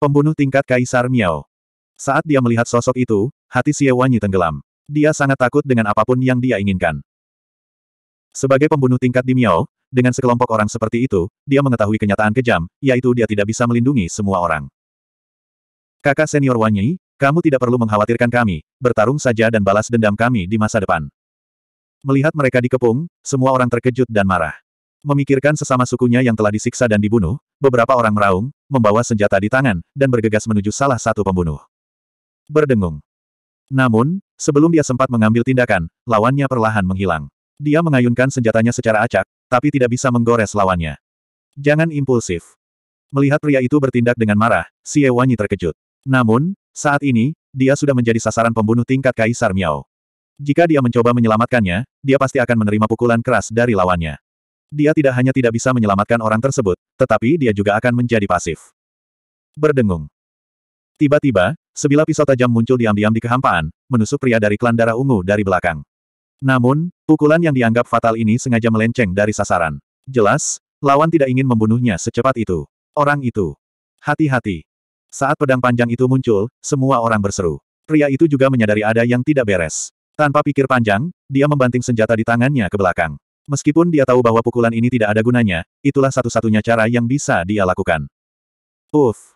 Pembunuh tingkat Kaisar Miao. Saat dia melihat sosok itu, hati Xie Wanyi tenggelam. Dia sangat takut dengan apapun yang dia inginkan. Sebagai pembunuh tingkat di Miao, dengan sekelompok orang seperti itu, dia mengetahui kenyataan kejam, yaitu dia tidak bisa melindungi semua orang. Kakak senior Wanyi, kamu tidak perlu mengkhawatirkan kami, bertarung saja dan balas dendam kami di masa depan. Melihat mereka dikepung, semua orang terkejut dan marah. Memikirkan sesama sukunya yang telah disiksa dan dibunuh, beberapa orang meraung, membawa senjata di tangan, dan bergegas menuju salah satu pembunuh. Berdengung. Namun, sebelum dia sempat mengambil tindakan, lawannya perlahan menghilang. Dia mengayunkan senjatanya secara acak, tapi tidak bisa menggores lawannya. Jangan impulsif. Melihat pria itu bertindak dengan marah, si Ewanyi terkejut. Namun, saat ini, dia sudah menjadi sasaran pembunuh tingkat Kaisar Miao. Jika dia mencoba menyelamatkannya, dia pasti akan menerima pukulan keras dari lawannya. Dia tidak hanya tidak bisa menyelamatkan orang tersebut, tetapi dia juga akan menjadi pasif. Berdengung. Tiba-tiba, sebilah pisau tajam muncul diam-diam di kehampaan, menusuk pria dari klan darah ungu dari belakang. Namun, pukulan yang dianggap fatal ini sengaja melenceng dari sasaran. Jelas, lawan tidak ingin membunuhnya secepat itu. Orang itu. Hati-hati. Saat pedang panjang itu muncul, semua orang berseru. Pria itu juga menyadari ada yang tidak beres. Tanpa pikir panjang, dia membanting senjata di tangannya ke belakang. Meskipun dia tahu bahwa pukulan ini tidak ada gunanya, itulah satu-satunya cara yang bisa dia lakukan. Uff.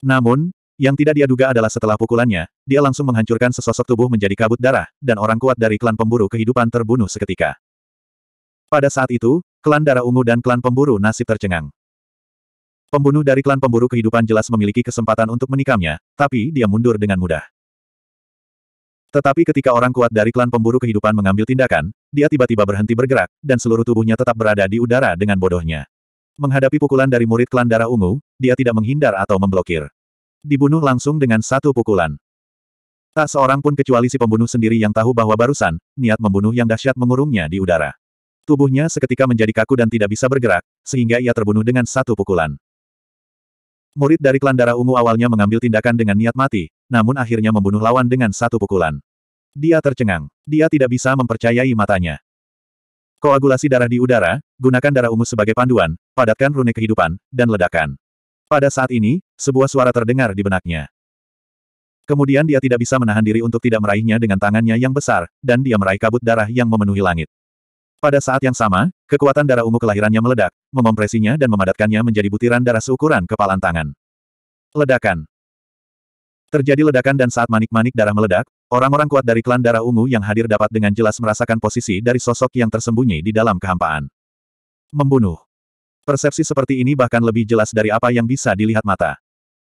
Namun, yang tidak dia duga adalah setelah pukulannya, dia langsung menghancurkan sesosok tubuh menjadi kabut darah, dan orang kuat dari klan pemburu kehidupan terbunuh seketika. Pada saat itu, klan darah ungu dan klan pemburu nasib tercengang. Pembunuh dari klan pemburu kehidupan jelas memiliki kesempatan untuk menikamnya, tapi dia mundur dengan mudah. Tetapi ketika orang kuat dari klan pemburu kehidupan mengambil tindakan, dia tiba-tiba berhenti bergerak, dan seluruh tubuhnya tetap berada di udara dengan bodohnya. Menghadapi pukulan dari murid klan darah ungu, dia tidak menghindar atau memblokir. Dibunuh langsung dengan satu pukulan. Tak seorang pun kecuali si pembunuh sendiri yang tahu bahwa barusan, niat membunuh yang dahsyat mengurungnya di udara. Tubuhnya seketika menjadi kaku dan tidak bisa bergerak, sehingga ia terbunuh dengan satu pukulan. Murid dari klan darah ungu awalnya mengambil tindakan dengan niat mati, namun akhirnya membunuh lawan dengan satu pukulan. Dia tercengang. Dia tidak bisa mempercayai matanya. Koagulasi darah di udara, gunakan darah ungu sebagai panduan, padatkan rune kehidupan, dan ledakan. Pada saat ini, sebuah suara terdengar di benaknya. Kemudian dia tidak bisa menahan diri untuk tidak meraihnya dengan tangannya yang besar, dan dia meraih kabut darah yang memenuhi langit. Pada saat yang sama, kekuatan darah ungu kelahirannya meledak, memompresinya dan memadatkannya menjadi butiran darah seukuran kepalan tangan. Ledakan. Terjadi ledakan dan saat manik-manik darah meledak, orang-orang kuat dari klan darah ungu yang hadir dapat dengan jelas merasakan posisi dari sosok yang tersembunyi di dalam kehampaan. Membunuh. Persepsi seperti ini bahkan lebih jelas dari apa yang bisa dilihat mata.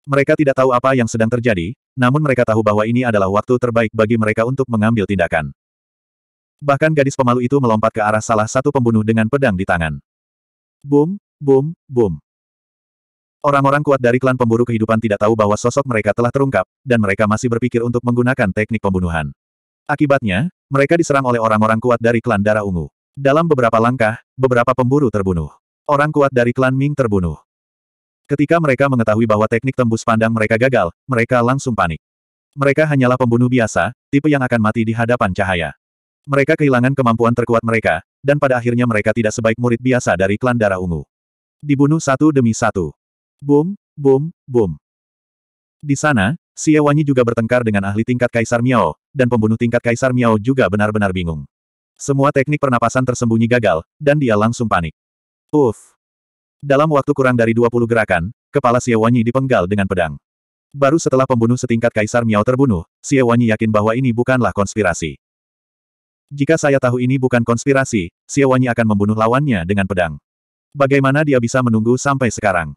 Mereka tidak tahu apa yang sedang terjadi, namun mereka tahu bahwa ini adalah waktu terbaik bagi mereka untuk mengambil tindakan. Bahkan gadis pemalu itu melompat ke arah salah satu pembunuh dengan pedang di tangan. Boom, boom, boom. Orang-orang kuat dari klan pemburu kehidupan tidak tahu bahwa sosok mereka telah terungkap, dan mereka masih berpikir untuk menggunakan teknik pembunuhan. Akibatnya, mereka diserang oleh orang-orang kuat dari klan darah ungu. Dalam beberapa langkah, beberapa pemburu terbunuh. Orang kuat dari klan Ming terbunuh. Ketika mereka mengetahui bahwa teknik tembus pandang mereka gagal, mereka langsung panik. Mereka hanyalah pembunuh biasa, tipe yang akan mati di hadapan cahaya. Mereka kehilangan kemampuan terkuat mereka, dan pada akhirnya mereka tidak sebaik murid biasa dari klan darah ungu. Dibunuh satu demi satu. Boom, boom, boom. Di sana, Wanyi juga bertengkar dengan ahli tingkat Kaisar Miao, dan pembunuh tingkat Kaisar Miao juga benar-benar bingung. Semua teknik pernapasan tersembunyi gagal, dan dia langsung panik. Uff. Dalam waktu kurang dari 20 gerakan, kepala Wanyi dipenggal dengan pedang. Baru setelah pembunuh setingkat Kaisar Miao terbunuh, Wanyi yakin bahwa ini bukanlah konspirasi. Jika saya tahu ini bukan konspirasi, Wanyi akan membunuh lawannya dengan pedang. Bagaimana dia bisa menunggu sampai sekarang?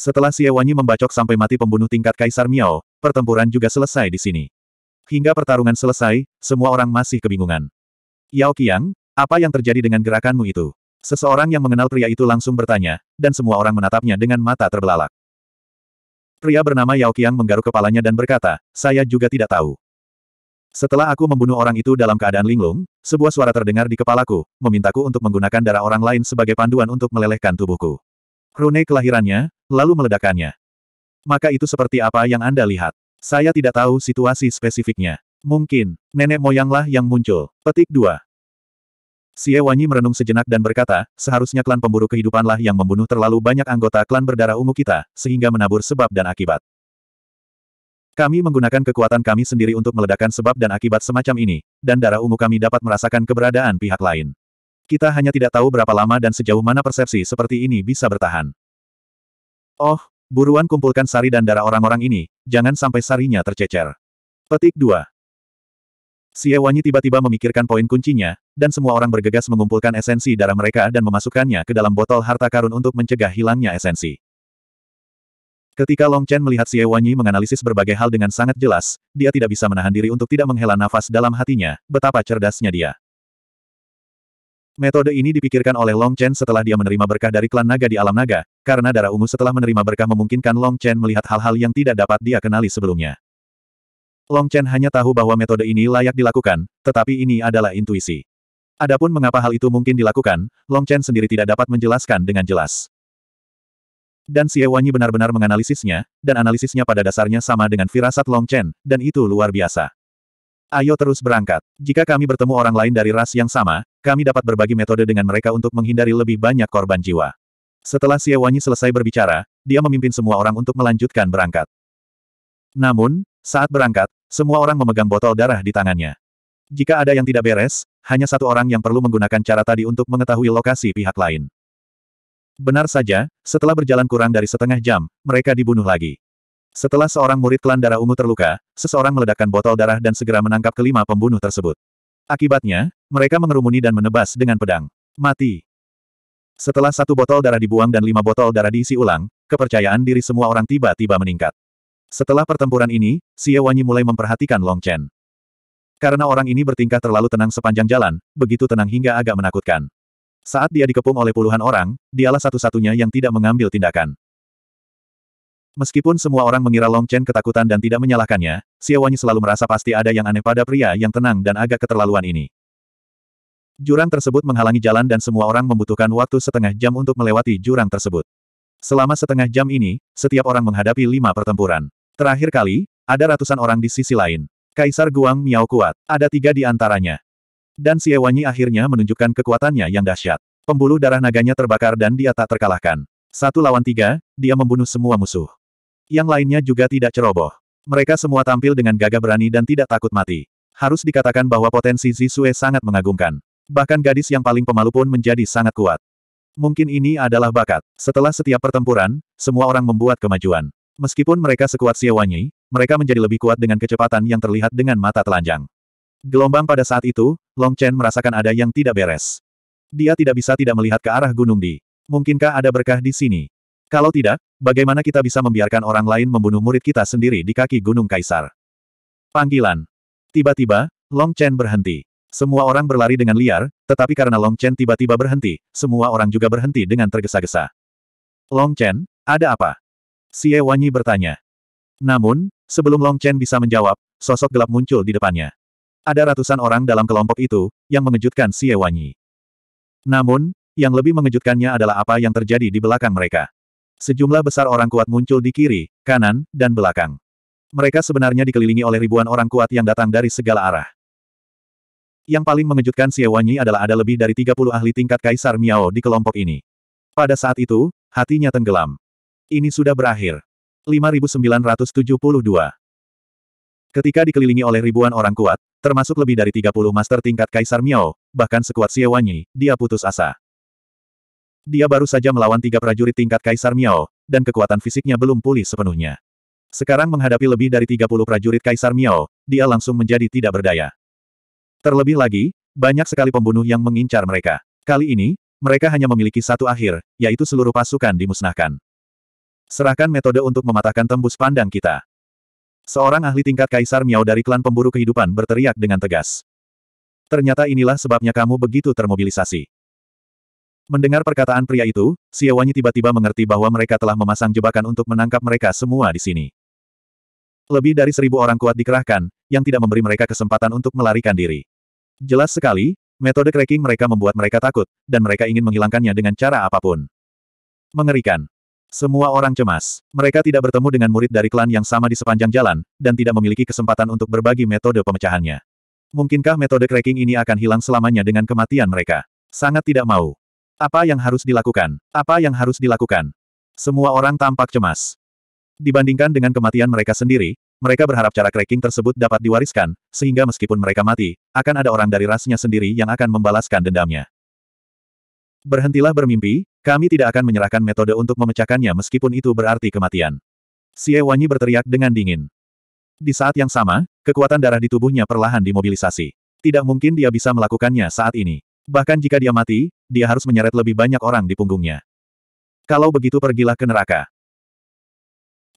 Setelah Wanyi membacok sampai mati pembunuh tingkat Kaisar Miao, pertempuran juga selesai di sini. Hingga pertarungan selesai, semua orang masih kebingungan. Yao Qiang, apa yang terjadi dengan gerakanmu itu? Seseorang yang mengenal pria itu langsung bertanya, dan semua orang menatapnya dengan mata terbelalak. Pria bernama Yao Qiang menggaruk kepalanya dan berkata, saya juga tidak tahu. Setelah aku membunuh orang itu dalam keadaan linglung, sebuah suara terdengar di kepalaku, memintaku untuk menggunakan darah orang lain sebagai panduan untuk melelehkan tubuhku. Rune kelahirannya, lalu meledakannya. Maka itu seperti apa yang Anda lihat. Saya tidak tahu situasi spesifiknya. Mungkin, nenek moyanglah yang muncul. Petik 2. Xie Wanyi merenung sejenak dan berkata, seharusnya klan pemburu kehidupanlah yang membunuh terlalu banyak anggota klan berdarah ungu kita, sehingga menabur sebab dan akibat. Kami menggunakan kekuatan kami sendiri untuk meledakkan sebab dan akibat semacam ini, dan darah ungu kami dapat merasakan keberadaan pihak lain. Kita hanya tidak tahu berapa lama dan sejauh mana persepsi seperti ini bisa bertahan. Oh, buruan kumpulkan sari dan darah orang-orang ini, jangan sampai sarinya tercecer. Petik 2. Wanyi tiba-tiba memikirkan poin kuncinya, dan semua orang bergegas mengumpulkan esensi darah mereka dan memasukkannya ke dalam botol harta karun untuk mencegah hilangnya esensi. Ketika Long Chen melihat Wanyi menganalisis berbagai hal dengan sangat jelas, dia tidak bisa menahan diri untuk tidak menghela nafas dalam hatinya, betapa cerdasnya dia. Metode ini dipikirkan oleh Long Chen setelah dia menerima berkah dari klan naga di alam naga, karena darah ungu setelah menerima berkah memungkinkan Long Chen melihat hal-hal yang tidak dapat dia kenali sebelumnya. Long Chen hanya tahu bahwa metode ini layak dilakukan, tetapi ini adalah intuisi. Adapun mengapa hal itu mungkin dilakukan, Long Chen sendiri tidak dapat menjelaskan dengan jelas. Dan Xie Wanyi benar-benar menganalisisnya, dan analisisnya pada dasarnya sama dengan firasat Long Chen, dan itu luar biasa. Ayo terus berangkat. Jika kami bertemu orang lain dari ras yang sama, kami dapat berbagi metode dengan mereka untuk menghindari lebih banyak korban jiwa. Setelah Xie Wanyi selesai berbicara, dia memimpin semua orang untuk melanjutkan berangkat. Namun, saat berangkat, semua orang memegang botol darah di tangannya. Jika ada yang tidak beres, hanya satu orang yang perlu menggunakan cara tadi untuk mengetahui lokasi pihak lain. Benar saja, setelah berjalan kurang dari setengah jam, mereka dibunuh lagi. Setelah seorang murid klan darah ungu terluka, seseorang meledakkan botol darah dan segera menangkap kelima pembunuh tersebut. Akibatnya, mereka mengerumuni dan menebas dengan pedang. Mati. Setelah satu botol darah dibuang dan lima botol darah diisi ulang, kepercayaan diri semua orang tiba-tiba meningkat. Setelah pertempuran ini, Xie Wanyi mulai memperhatikan Long Chen. Karena orang ini bertingkah terlalu tenang sepanjang jalan, begitu tenang hingga agak menakutkan. Saat dia dikepung oleh puluhan orang, dialah satu-satunya yang tidak mengambil tindakan. Meskipun semua orang mengira Long Chen ketakutan dan tidak menyalahkannya, Wanyi selalu merasa pasti ada yang aneh pada pria yang tenang dan agak keterlaluan ini. Jurang tersebut menghalangi jalan dan semua orang membutuhkan waktu setengah jam untuk melewati jurang tersebut. Selama setengah jam ini, setiap orang menghadapi lima pertempuran. Terakhir kali, ada ratusan orang di sisi lain. Kaisar Guang Miao kuat, ada tiga di antaranya. Dan Xie Wanyi akhirnya menunjukkan kekuatannya yang dahsyat. Pembuluh darah naganya terbakar dan dia tak terkalahkan. Satu lawan tiga, dia membunuh semua musuh. Yang lainnya juga tidak ceroboh. Mereka semua tampil dengan gagah berani dan tidak takut mati. Harus dikatakan bahwa potensi Zisue sangat mengagumkan. Bahkan gadis yang paling pemalu pun menjadi sangat kuat. Mungkin ini adalah bakat. Setelah setiap pertempuran, semua orang membuat kemajuan. Meskipun mereka sekuat Xiewanyi, mereka menjadi lebih kuat dengan kecepatan yang terlihat dengan mata telanjang. Gelombang pada saat itu, Long Chen merasakan ada yang tidak beres. Dia tidak bisa tidak melihat ke arah gunung di. Mungkinkah ada berkah di sini? Kalau tidak, bagaimana kita bisa membiarkan orang lain membunuh murid kita sendiri di kaki Gunung Kaisar? Panggilan. Tiba-tiba, Long Chen berhenti. Semua orang berlari dengan liar, tetapi karena Long Chen tiba-tiba berhenti, semua orang juga berhenti dengan tergesa-gesa. Long Chen, ada apa? Xie Wanyi bertanya. Namun, sebelum Long Chen bisa menjawab, sosok gelap muncul di depannya. Ada ratusan orang dalam kelompok itu, yang mengejutkan Xie Wanyi. Namun, yang lebih mengejutkannya adalah apa yang terjadi di belakang mereka sejumlah besar orang kuat muncul di kiri, kanan, dan belakang. Mereka sebenarnya dikelilingi oleh ribuan orang kuat yang datang dari segala arah. Yang paling mengejutkan Wanyi adalah ada lebih dari 30 ahli tingkat Kaisar Miao di kelompok ini. Pada saat itu, hatinya tenggelam. Ini sudah berakhir. 5972 Ketika dikelilingi oleh ribuan orang kuat, termasuk lebih dari 30 master tingkat Kaisar Miao, bahkan sekuat Wanyi, dia putus asa. Dia baru saja melawan tiga prajurit tingkat Kaisar Miao, dan kekuatan fisiknya belum pulih sepenuhnya. Sekarang menghadapi lebih dari 30 prajurit Kaisar Miao, dia langsung menjadi tidak berdaya. Terlebih lagi, banyak sekali pembunuh yang mengincar mereka. Kali ini, mereka hanya memiliki satu akhir, yaitu seluruh pasukan dimusnahkan. Serahkan metode untuk mematahkan tembus pandang kita. Seorang ahli tingkat Kaisar Miao dari klan pemburu kehidupan berteriak dengan tegas. Ternyata inilah sebabnya kamu begitu termobilisasi. Mendengar perkataan pria itu, Siewanyi tiba-tiba mengerti bahwa mereka telah memasang jebakan untuk menangkap mereka semua di sini. Lebih dari seribu orang kuat dikerahkan, yang tidak memberi mereka kesempatan untuk melarikan diri. Jelas sekali, metode cracking mereka membuat mereka takut, dan mereka ingin menghilangkannya dengan cara apapun. Mengerikan. Semua orang cemas. Mereka tidak bertemu dengan murid dari klan yang sama di sepanjang jalan, dan tidak memiliki kesempatan untuk berbagi metode pemecahannya. Mungkinkah metode cracking ini akan hilang selamanya dengan kematian mereka? Sangat tidak mau. Apa yang harus dilakukan? Apa yang harus dilakukan? Semua orang tampak cemas. Dibandingkan dengan kematian mereka sendiri, mereka berharap cara cracking tersebut dapat diwariskan, sehingga meskipun mereka mati, akan ada orang dari rasnya sendiri yang akan membalaskan dendamnya. Berhentilah bermimpi, kami tidak akan menyerahkan metode untuk memecahkannya meskipun itu berarti kematian. Xie Wanyi berteriak dengan dingin. Di saat yang sama, kekuatan darah di tubuhnya perlahan dimobilisasi. Tidak mungkin dia bisa melakukannya saat ini. Bahkan jika dia mati, dia harus menyeret lebih banyak orang di punggungnya. Kalau begitu pergilah ke neraka.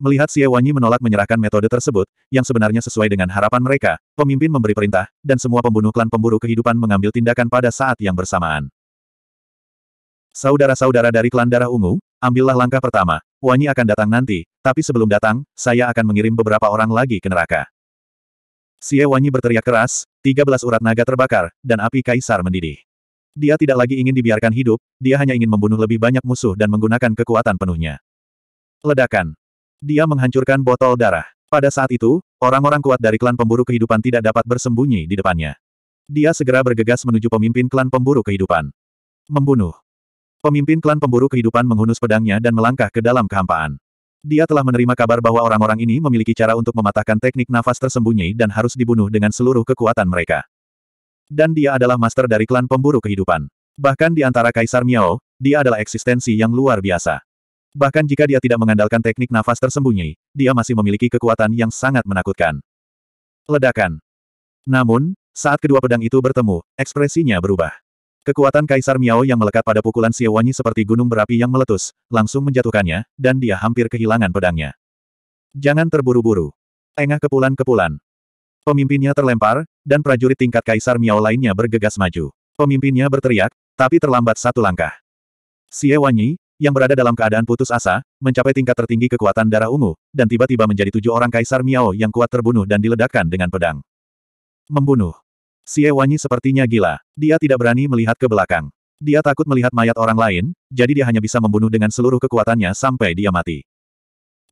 Melihat Xie Wanyi menolak menyerahkan metode tersebut, yang sebenarnya sesuai dengan harapan mereka, pemimpin memberi perintah, dan semua pembunuh klan pemburu kehidupan mengambil tindakan pada saat yang bersamaan. Saudara-saudara dari klan darah ungu, ambillah langkah pertama, Wanyi akan datang nanti, tapi sebelum datang, saya akan mengirim beberapa orang lagi ke neraka. Xie Wanyi berteriak keras, 13 urat naga terbakar, dan api kaisar mendidih. Dia tidak lagi ingin dibiarkan hidup, dia hanya ingin membunuh lebih banyak musuh dan menggunakan kekuatan penuhnya. Ledakan. Dia menghancurkan botol darah. Pada saat itu, orang-orang kuat dari klan pemburu kehidupan tidak dapat bersembunyi di depannya. Dia segera bergegas menuju pemimpin klan pemburu kehidupan. Membunuh. Pemimpin klan pemburu kehidupan menghunus pedangnya dan melangkah ke dalam kehampaan. Dia telah menerima kabar bahwa orang-orang ini memiliki cara untuk mematahkan teknik nafas tersembunyi dan harus dibunuh dengan seluruh kekuatan mereka dan dia adalah master dari klan pemburu kehidupan. Bahkan di antara Kaisar Miao, dia adalah eksistensi yang luar biasa. Bahkan jika dia tidak mengandalkan teknik nafas tersembunyi, dia masih memiliki kekuatan yang sangat menakutkan. Ledakan. Namun, saat kedua pedang itu bertemu, ekspresinya berubah. Kekuatan Kaisar Miao yang melekat pada pukulan Siewanyi seperti gunung berapi yang meletus, langsung menjatuhkannya, dan dia hampir kehilangan pedangnya. Jangan terburu-buru. Engah kepulan-kepulan. Pemimpinnya terlempar, dan prajurit tingkat Kaisar Miao lainnya bergegas maju. Pemimpinnya berteriak, tapi terlambat satu langkah. Xie Wanyi, yang berada dalam keadaan putus asa, mencapai tingkat tertinggi kekuatan darah ungu, dan tiba-tiba menjadi tujuh orang Kaisar Miao yang kuat terbunuh dan diledakkan dengan pedang. Membunuh. Xie Wanyi sepertinya gila. Dia tidak berani melihat ke belakang. Dia takut melihat mayat orang lain, jadi dia hanya bisa membunuh dengan seluruh kekuatannya sampai dia mati.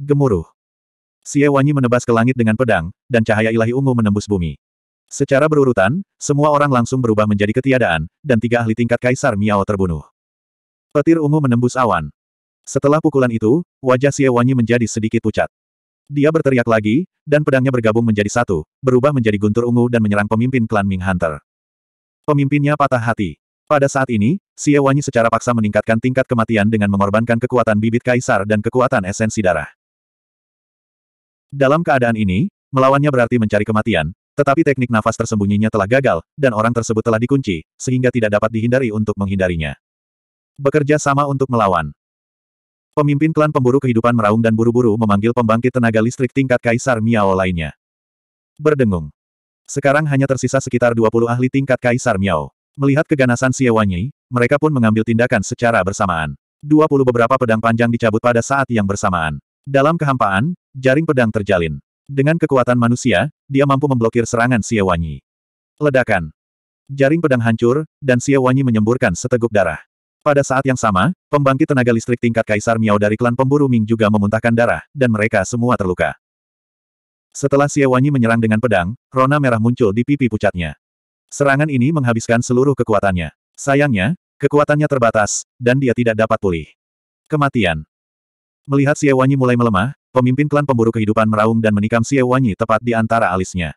Gemuruh. Xie Wanyi menebas ke langit dengan pedang, dan cahaya ilahi ungu menembus bumi. Secara berurutan, semua orang langsung berubah menjadi ketiadaan, dan tiga ahli tingkat Kaisar Miao terbunuh. Petir ungu menembus awan. Setelah pukulan itu, wajah Xie Wanyi menjadi sedikit pucat. Dia berteriak lagi, dan pedangnya bergabung menjadi satu, berubah menjadi guntur ungu dan menyerang pemimpin klan Ming Hunter. Pemimpinnya patah hati. Pada saat ini, Xie Wanyi secara paksa meningkatkan tingkat kematian dengan mengorbankan kekuatan bibit kaisar dan kekuatan esensi darah. Dalam keadaan ini, melawannya berarti mencari kematian, tetapi teknik nafas tersembunyinya telah gagal, dan orang tersebut telah dikunci, sehingga tidak dapat dihindari untuk menghindarinya. Bekerja sama untuk melawan. Pemimpin klan pemburu kehidupan meraung dan buru-buru memanggil pembangkit tenaga listrik tingkat Kaisar Miao lainnya. Berdengung. Sekarang hanya tersisa sekitar 20 ahli tingkat Kaisar Miao. Melihat keganasan Xie Wanyi, mereka pun mengambil tindakan secara bersamaan. 20 beberapa pedang panjang dicabut pada saat yang bersamaan. Dalam kehampaan, jaring pedang terjalin. Dengan kekuatan manusia, dia mampu memblokir serangan Siewanyi. Ledakan. Jaring pedang hancur, dan Siewanyi menyemburkan seteguk darah. Pada saat yang sama, pembangkit tenaga listrik tingkat Kaisar Miao dari klan pemburu Ming juga memuntahkan darah, dan mereka semua terluka. Setelah Siewanyi menyerang dengan pedang, rona merah muncul di pipi pucatnya. Serangan ini menghabiskan seluruh kekuatannya. Sayangnya, kekuatannya terbatas, dan dia tidak dapat pulih. Kematian. Melihat Xie Wanyi mulai melemah, pemimpin klan pemburu kehidupan meraung dan menikam Xie Wanyi tepat di antara alisnya.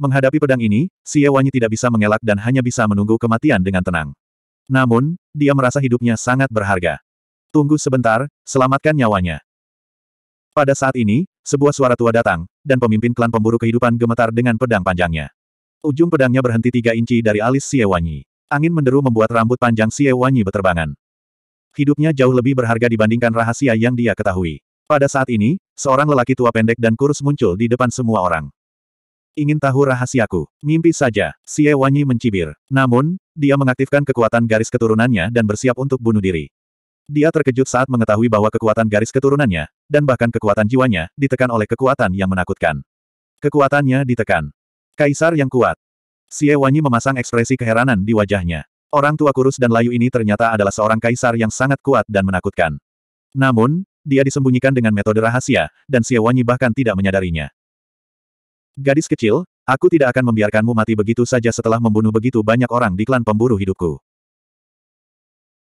Menghadapi pedang ini, Xie Wanyi tidak bisa mengelak dan hanya bisa menunggu kematian dengan tenang. Namun, dia merasa hidupnya sangat berharga. Tunggu sebentar, selamatkan nyawanya. Pada saat ini, sebuah suara tua datang, dan pemimpin klan pemburu kehidupan gemetar dengan pedang panjangnya. Ujung pedangnya berhenti tiga inci dari alis Xie Wanyi. Angin menderu membuat rambut panjang Xie Wanyi beterbangan. Hidupnya jauh lebih berharga dibandingkan rahasia yang dia ketahui. Pada saat ini, seorang lelaki tua pendek dan kurus muncul di depan semua orang. Ingin tahu rahasiaku? Mimpi saja, Xie Wanyi mencibir. Namun, dia mengaktifkan kekuatan garis keturunannya dan bersiap untuk bunuh diri. Dia terkejut saat mengetahui bahwa kekuatan garis keturunannya, dan bahkan kekuatan jiwanya, ditekan oleh kekuatan yang menakutkan. Kekuatannya ditekan. Kaisar yang kuat. Xie Wanyi memasang ekspresi keheranan di wajahnya. Orang tua kurus dan layu ini ternyata adalah seorang kaisar yang sangat kuat dan menakutkan. Namun, dia disembunyikan dengan metode rahasia, dan Wanyi bahkan tidak menyadarinya. Gadis kecil, aku tidak akan membiarkanmu mati begitu saja setelah membunuh begitu banyak orang di klan pemburu hidupku.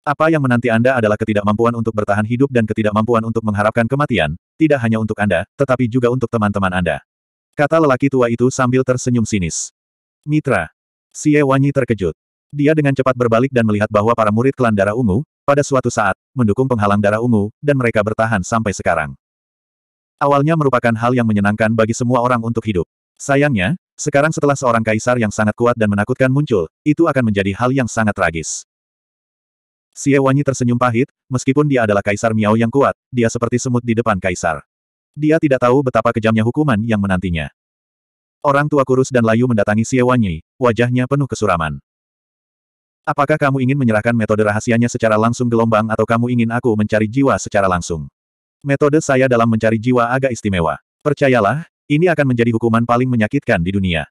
Apa yang menanti Anda adalah ketidakmampuan untuk bertahan hidup dan ketidakmampuan untuk mengharapkan kematian, tidak hanya untuk Anda, tetapi juga untuk teman-teman Anda. Kata lelaki tua itu sambil tersenyum sinis. Mitra. Xie Wanyi terkejut. Dia dengan cepat berbalik dan melihat bahwa para murid klan darah ungu, pada suatu saat, mendukung penghalang darah ungu, dan mereka bertahan sampai sekarang. Awalnya merupakan hal yang menyenangkan bagi semua orang untuk hidup. Sayangnya, sekarang setelah seorang kaisar yang sangat kuat dan menakutkan muncul, itu akan menjadi hal yang sangat tragis. Xie Wanyi tersenyum pahit, meskipun dia adalah kaisar Miao yang kuat, dia seperti semut di depan kaisar. Dia tidak tahu betapa kejamnya hukuman yang menantinya. Orang tua kurus dan layu mendatangi Xie Wanyi, wajahnya penuh kesuraman. Apakah kamu ingin menyerahkan metode rahasianya secara langsung gelombang atau kamu ingin aku mencari jiwa secara langsung? Metode saya dalam mencari jiwa agak istimewa. Percayalah, ini akan menjadi hukuman paling menyakitkan di dunia.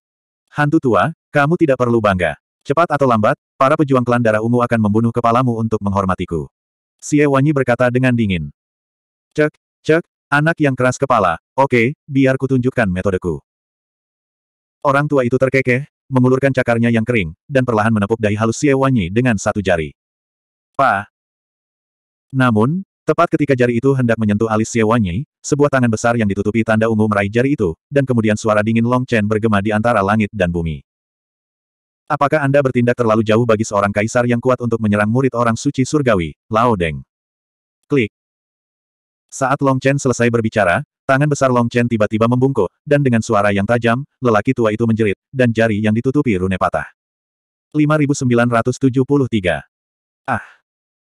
Hantu tua, kamu tidak perlu bangga. Cepat atau lambat, para pejuang klan darah ungu akan membunuh kepalamu untuk menghormatiku. Xie Wanyi berkata dengan dingin. Cek, cek, anak yang keras kepala, oke, biar kutunjukkan metodeku. Orang tua itu terkekeh, mengulurkan cakarnya yang kering, dan perlahan menepuk dahi halus Xie Wanyi dengan satu jari. Pa! Namun, tepat ketika jari itu hendak menyentuh alis Xie Wanyi, sebuah tangan besar yang ditutupi tanda ungu meraih jari itu, dan kemudian suara dingin Long Chen bergema di antara langit dan bumi. Apakah Anda bertindak terlalu jauh bagi seorang kaisar yang kuat untuk menyerang murid orang suci surgawi, Lao Deng? Klik. Saat Long Chen selesai berbicara, tangan besar Long Chen tiba-tiba membungkuk, dan dengan suara yang tajam, lelaki tua itu menjerit, dan jari yang ditutupi rune patah. 5973 Ah!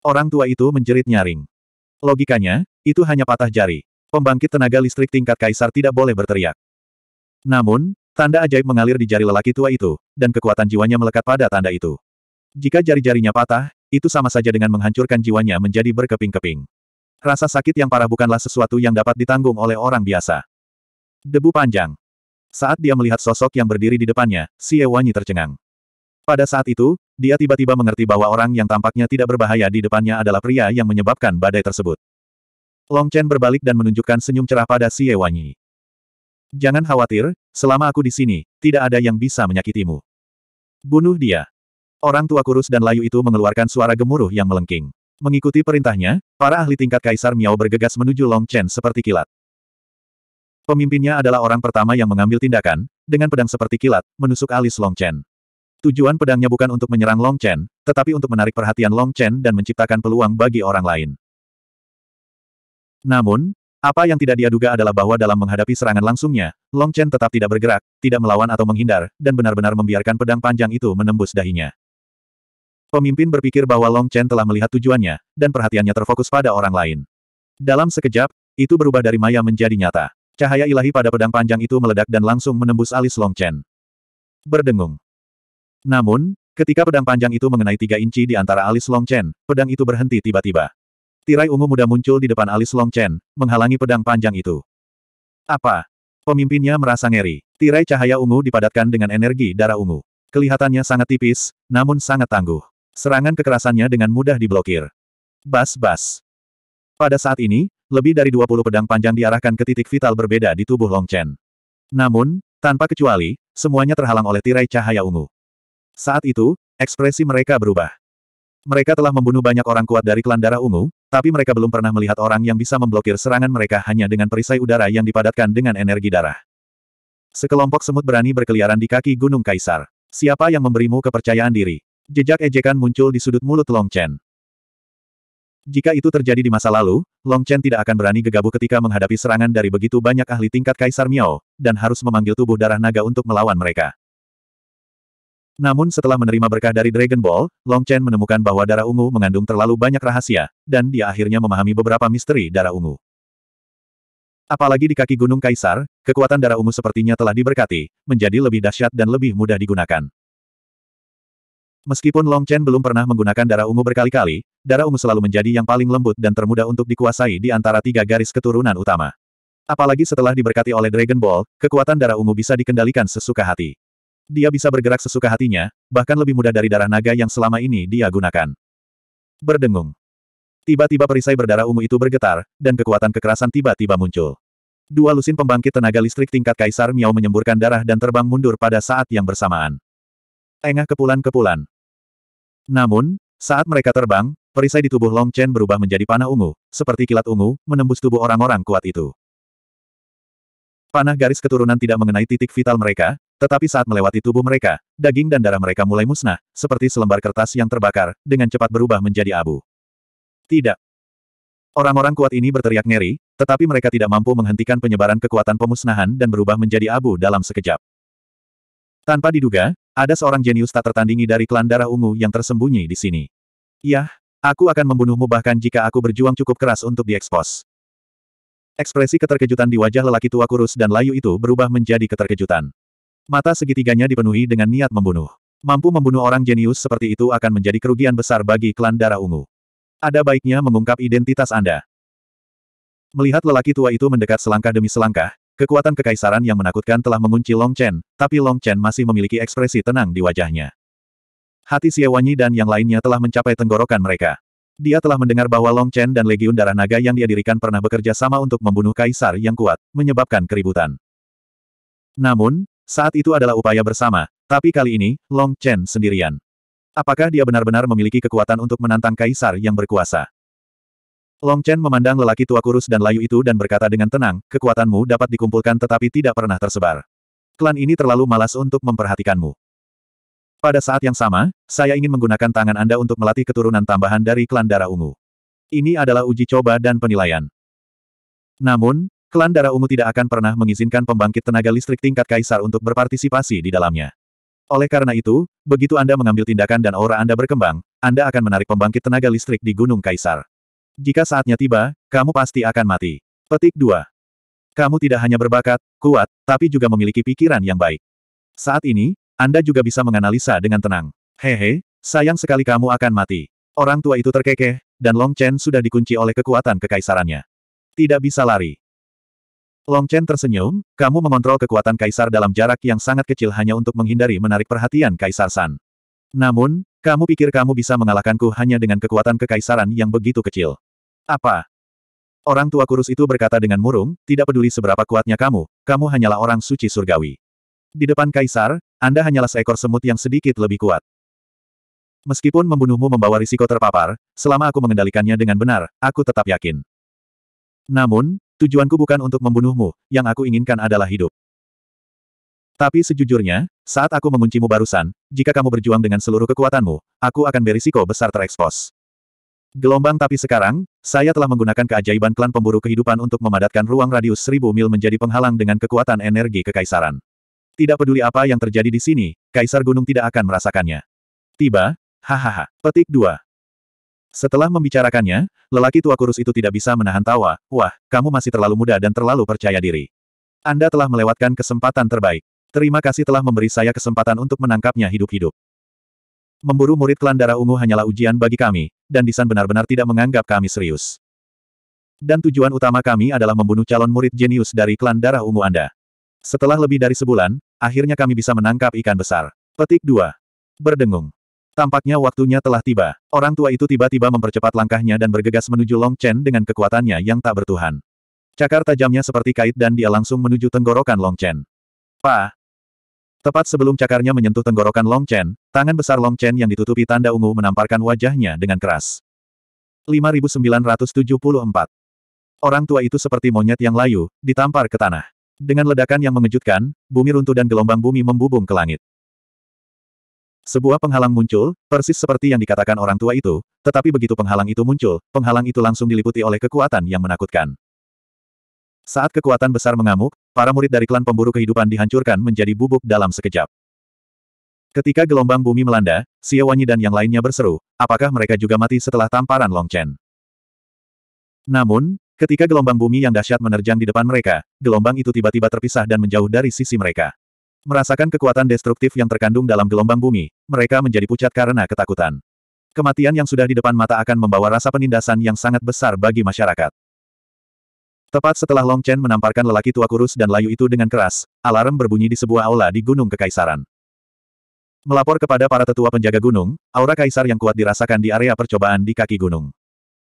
Orang tua itu menjerit nyaring. Logikanya, itu hanya patah jari. Pembangkit tenaga listrik tingkat kaisar tidak boleh berteriak. Namun, tanda ajaib mengalir di jari lelaki tua itu, dan kekuatan jiwanya melekat pada tanda itu. Jika jari-jarinya patah, itu sama saja dengan menghancurkan jiwanya menjadi berkeping-keping. Rasa sakit yang parah bukanlah sesuatu yang dapat ditanggung oleh orang biasa. Debu panjang. Saat dia melihat sosok yang berdiri di depannya, si Ewanyi tercengang. Pada saat itu, dia tiba-tiba mengerti bahwa orang yang tampaknya tidak berbahaya di depannya adalah pria yang menyebabkan badai tersebut. Long Chen berbalik dan menunjukkan senyum cerah pada si Ewanyi. Jangan khawatir, selama aku di sini, tidak ada yang bisa menyakitimu. Bunuh dia. Orang tua kurus dan layu itu mengeluarkan suara gemuruh yang melengking. Mengikuti perintahnya, para ahli tingkat Kaisar Miao bergegas menuju Long Chen seperti kilat. Pemimpinnya adalah orang pertama yang mengambil tindakan, dengan pedang seperti kilat, menusuk alis Long Chen. Tujuan pedangnya bukan untuk menyerang Long Chen, tetapi untuk menarik perhatian Long Chen dan menciptakan peluang bagi orang lain. Namun, apa yang tidak dia duga adalah bahwa dalam menghadapi serangan langsungnya, Long Chen tetap tidak bergerak, tidak melawan atau menghindar, dan benar-benar membiarkan pedang panjang itu menembus dahinya. Pemimpin berpikir bahwa Long Chen telah melihat tujuannya, dan perhatiannya terfokus pada orang lain. Dalam sekejap, itu berubah dari maya menjadi nyata. Cahaya ilahi pada pedang panjang itu meledak dan langsung menembus alis Long Chen. Berdengung. Namun, ketika pedang panjang itu mengenai tiga inci di antara alis Long Chen, pedang itu berhenti tiba-tiba. Tirai ungu muda muncul di depan alis Long Chen, menghalangi pedang panjang itu. Apa? Pemimpinnya merasa ngeri. Tirai cahaya ungu dipadatkan dengan energi darah ungu. Kelihatannya sangat tipis, namun sangat tangguh. Serangan kekerasannya dengan mudah diblokir. Bas-bas. Pada saat ini, lebih dari 20 pedang panjang diarahkan ke titik vital berbeda di tubuh Long Chen. Namun, tanpa kecuali, semuanya terhalang oleh tirai cahaya ungu. Saat itu, ekspresi mereka berubah. Mereka telah membunuh banyak orang kuat dari klan darah ungu, tapi mereka belum pernah melihat orang yang bisa memblokir serangan mereka hanya dengan perisai udara yang dipadatkan dengan energi darah. Sekelompok semut berani berkeliaran di kaki Gunung Kaisar. Siapa yang memberimu kepercayaan diri? Jejak ejekan muncul di sudut mulut Long Chen. Jika itu terjadi di masa lalu, Long Chen tidak akan berani gegabah ketika menghadapi serangan dari begitu banyak ahli tingkat Kaisar Miao, dan harus memanggil tubuh darah naga untuk melawan mereka. Namun setelah menerima berkah dari Dragon Ball, Long Chen menemukan bahwa darah ungu mengandung terlalu banyak rahasia, dan dia akhirnya memahami beberapa misteri darah ungu. Apalagi di kaki Gunung Kaisar, kekuatan darah ungu sepertinya telah diberkati, menjadi lebih dahsyat dan lebih mudah digunakan. Meskipun Long Chen belum pernah menggunakan darah ungu berkali-kali, darah ungu selalu menjadi yang paling lembut dan termudah untuk dikuasai di antara tiga garis keturunan utama. Apalagi setelah diberkati oleh Dragon Ball, kekuatan darah ungu bisa dikendalikan sesuka hati. Dia bisa bergerak sesuka hatinya, bahkan lebih mudah dari darah naga yang selama ini dia gunakan. Berdengung. Tiba-tiba perisai berdarah ungu itu bergetar, dan kekuatan kekerasan tiba-tiba muncul. Dua lusin pembangkit tenaga listrik tingkat Kaisar Miao menyemburkan darah dan terbang mundur pada saat yang bersamaan. Engah kepulan-kepulan. Namun, saat mereka terbang, perisai di tubuh Long Chen berubah menjadi panah ungu, seperti kilat ungu, menembus tubuh orang-orang kuat itu. Panah garis keturunan tidak mengenai titik vital mereka, tetapi saat melewati tubuh mereka, daging dan darah mereka mulai musnah, seperti selembar kertas yang terbakar, dengan cepat berubah menjadi abu. Tidak. Orang-orang kuat ini berteriak ngeri, tetapi mereka tidak mampu menghentikan penyebaran kekuatan pemusnahan dan berubah menjadi abu dalam sekejap. Tanpa diduga, ada seorang jenius tak tertandingi dari klan darah ungu yang tersembunyi di sini. Yah, aku akan membunuhmu bahkan jika aku berjuang cukup keras untuk diekspos. Ekspresi keterkejutan di wajah lelaki tua kurus dan layu itu berubah menjadi keterkejutan. Mata segitiganya dipenuhi dengan niat membunuh. Mampu membunuh orang jenius seperti itu akan menjadi kerugian besar bagi klan darah ungu. Ada baiknya mengungkap identitas Anda. Melihat lelaki tua itu mendekat selangkah demi selangkah, Kekuatan kekaisaran yang menakutkan telah mengunci Long Chen, tapi Long Chen masih memiliki ekspresi tenang di wajahnya. Hati Siewanyi dan yang lainnya telah mencapai tenggorokan mereka. Dia telah mendengar bahwa Long Chen dan Legiun Darah Naga yang dia dirikan pernah bekerja sama untuk membunuh kaisar yang kuat, menyebabkan keributan. Namun, saat itu adalah upaya bersama, tapi kali ini, Long Chen sendirian. Apakah dia benar-benar memiliki kekuatan untuk menantang kaisar yang berkuasa? Long Chen memandang lelaki tua kurus dan layu itu dan berkata dengan tenang, kekuatanmu dapat dikumpulkan tetapi tidak pernah tersebar. Klan ini terlalu malas untuk memperhatikanmu. Pada saat yang sama, saya ingin menggunakan tangan Anda untuk melatih keturunan tambahan dari klan darah ungu. Ini adalah uji coba dan penilaian. Namun, klan darah ungu tidak akan pernah mengizinkan pembangkit tenaga listrik tingkat kaisar untuk berpartisipasi di dalamnya. Oleh karena itu, begitu Anda mengambil tindakan dan aura Anda berkembang, Anda akan menarik pembangkit tenaga listrik di Gunung Kaisar. Jika saatnya tiba, kamu pasti akan mati. Petik 2. Kamu tidak hanya berbakat, kuat, tapi juga memiliki pikiran yang baik. Saat ini, Anda juga bisa menganalisa dengan tenang. Hehe, sayang sekali kamu akan mati. Orang tua itu terkekeh, dan Long Chen sudah dikunci oleh kekuatan kekaisarannya. Tidak bisa lari. Long Chen tersenyum, kamu mengontrol kekuatan kaisar dalam jarak yang sangat kecil hanya untuk menghindari menarik perhatian kaisar San. Namun, kamu pikir kamu bisa mengalahkanku hanya dengan kekuatan kekaisaran yang begitu kecil. Apa? Orang tua kurus itu berkata dengan murung, tidak peduli seberapa kuatnya kamu, kamu hanyalah orang suci surgawi. Di depan kaisar, Anda hanyalah seekor semut yang sedikit lebih kuat. Meskipun membunuhmu membawa risiko terpapar, selama aku mengendalikannya dengan benar, aku tetap yakin. Namun, tujuanku bukan untuk membunuhmu, yang aku inginkan adalah hidup. Tapi sejujurnya, saat aku menguncimu barusan, jika kamu berjuang dengan seluruh kekuatanmu, aku akan berisiko besar terekspos. Gelombang tapi sekarang, saya telah menggunakan keajaiban klan pemburu kehidupan untuk memadatkan ruang radius seribu mil menjadi penghalang dengan kekuatan energi kekaisaran. Tidak peduli apa yang terjadi di sini, Kaisar Gunung tidak akan merasakannya. Tiba, hahaha, petik dua. Setelah membicarakannya, lelaki tua kurus itu tidak bisa menahan tawa, wah, kamu masih terlalu muda dan terlalu percaya diri. Anda telah melewatkan kesempatan terbaik. Terima kasih telah memberi saya kesempatan untuk menangkapnya hidup-hidup. Memburu murid klan darah ungu hanyalah ujian bagi kami, dan Disan benar-benar tidak menganggap kami serius. Dan tujuan utama kami adalah membunuh calon murid jenius dari klan darah ungu Anda. Setelah lebih dari sebulan, akhirnya kami bisa menangkap ikan besar. Petik 2. Berdengung. Tampaknya waktunya telah tiba. Orang tua itu tiba-tiba mempercepat langkahnya dan bergegas menuju Long Chen dengan kekuatannya yang tak bertuhan. Cakar tajamnya seperti kait dan dia langsung menuju tenggorokan Long Chen. Pa, Tepat sebelum cakarnya menyentuh tenggorokan Long Chen, tangan besar Long Chen yang ditutupi tanda ungu menamparkan wajahnya dengan keras. 5974 Orang tua itu seperti monyet yang layu, ditampar ke tanah. Dengan ledakan yang mengejutkan, bumi runtuh dan gelombang bumi membubung ke langit. Sebuah penghalang muncul, persis seperti yang dikatakan orang tua itu, tetapi begitu penghalang itu muncul, penghalang itu langsung diliputi oleh kekuatan yang menakutkan. Saat kekuatan besar mengamuk, para murid dari klan pemburu kehidupan dihancurkan menjadi bubuk dalam sekejap. Ketika gelombang bumi melanda, Xie dan yang lainnya berseru, apakah mereka juga mati setelah tamparan Long Chen? Namun, ketika gelombang bumi yang dahsyat menerjang di depan mereka, gelombang itu tiba-tiba terpisah dan menjauh dari sisi mereka. Merasakan kekuatan destruktif yang terkandung dalam gelombang bumi, mereka menjadi pucat karena ketakutan. Kematian yang sudah di depan mata akan membawa rasa penindasan yang sangat besar bagi masyarakat. Tepat setelah Long Chen menamparkan lelaki tua kurus dan layu itu dengan keras, alarm berbunyi di sebuah aula di Gunung Kekaisaran. Melapor kepada para tetua penjaga gunung, aura kaisar yang kuat dirasakan di area percobaan di kaki gunung.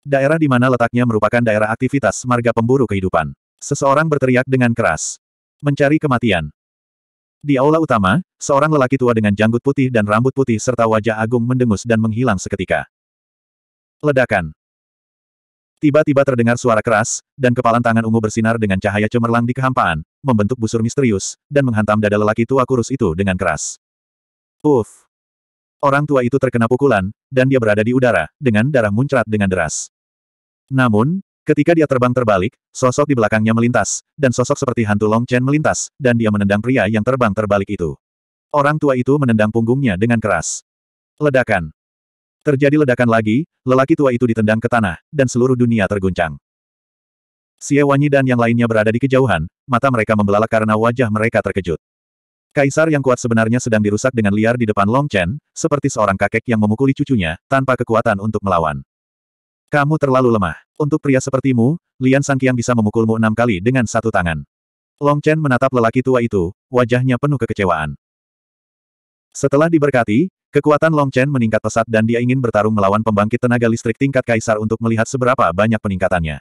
Daerah di mana letaknya merupakan daerah aktivitas marga pemburu kehidupan. Seseorang berteriak dengan keras. Mencari kematian. Di aula utama, seorang lelaki tua dengan janggut putih dan rambut putih serta wajah agung mendengus dan menghilang seketika. Ledakan. Tiba-tiba terdengar suara keras, dan kepalan tangan ungu bersinar dengan cahaya cemerlang di kehampaan, membentuk busur misterius, dan menghantam dada lelaki tua kurus itu dengan keras. Uff! Orang tua itu terkena pukulan, dan dia berada di udara, dengan darah muncrat dengan deras. Namun, ketika dia terbang terbalik, sosok di belakangnya melintas, dan sosok seperti hantu Long Chen melintas, dan dia menendang pria yang terbang terbalik itu. Orang tua itu menendang punggungnya dengan keras. Ledakan. Terjadi ledakan lagi, lelaki tua itu ditendang ke tanah, dan seluruh dunia terguncang. Xie Wanyi dan yang lainnya berada di kejauhan, mata mereka membelalak karena wajah mereka terkejut. Kaisar yang kuat sebenarnya sedang dirusak dengan liar di depan Long Chen, seperti seorang kakek yang memukuli cucunya, tanpa kekuatan untuk melawan. Kamu terlalu lemah. Untuk pria sepertimu, Lian Sangkiang bisa memukulmu enam kali dengan satu tangan. Long Chen menatap lelaki tua itu, wajahnya penuh kekecewaan. Setelah diberkati, Kekuatan Long Chen meningkat pesat dan dia ingin bertarung melawan pembangkit tenaga listrik tingkat kaisar untuk melihat seberapa banyak peningkatannya.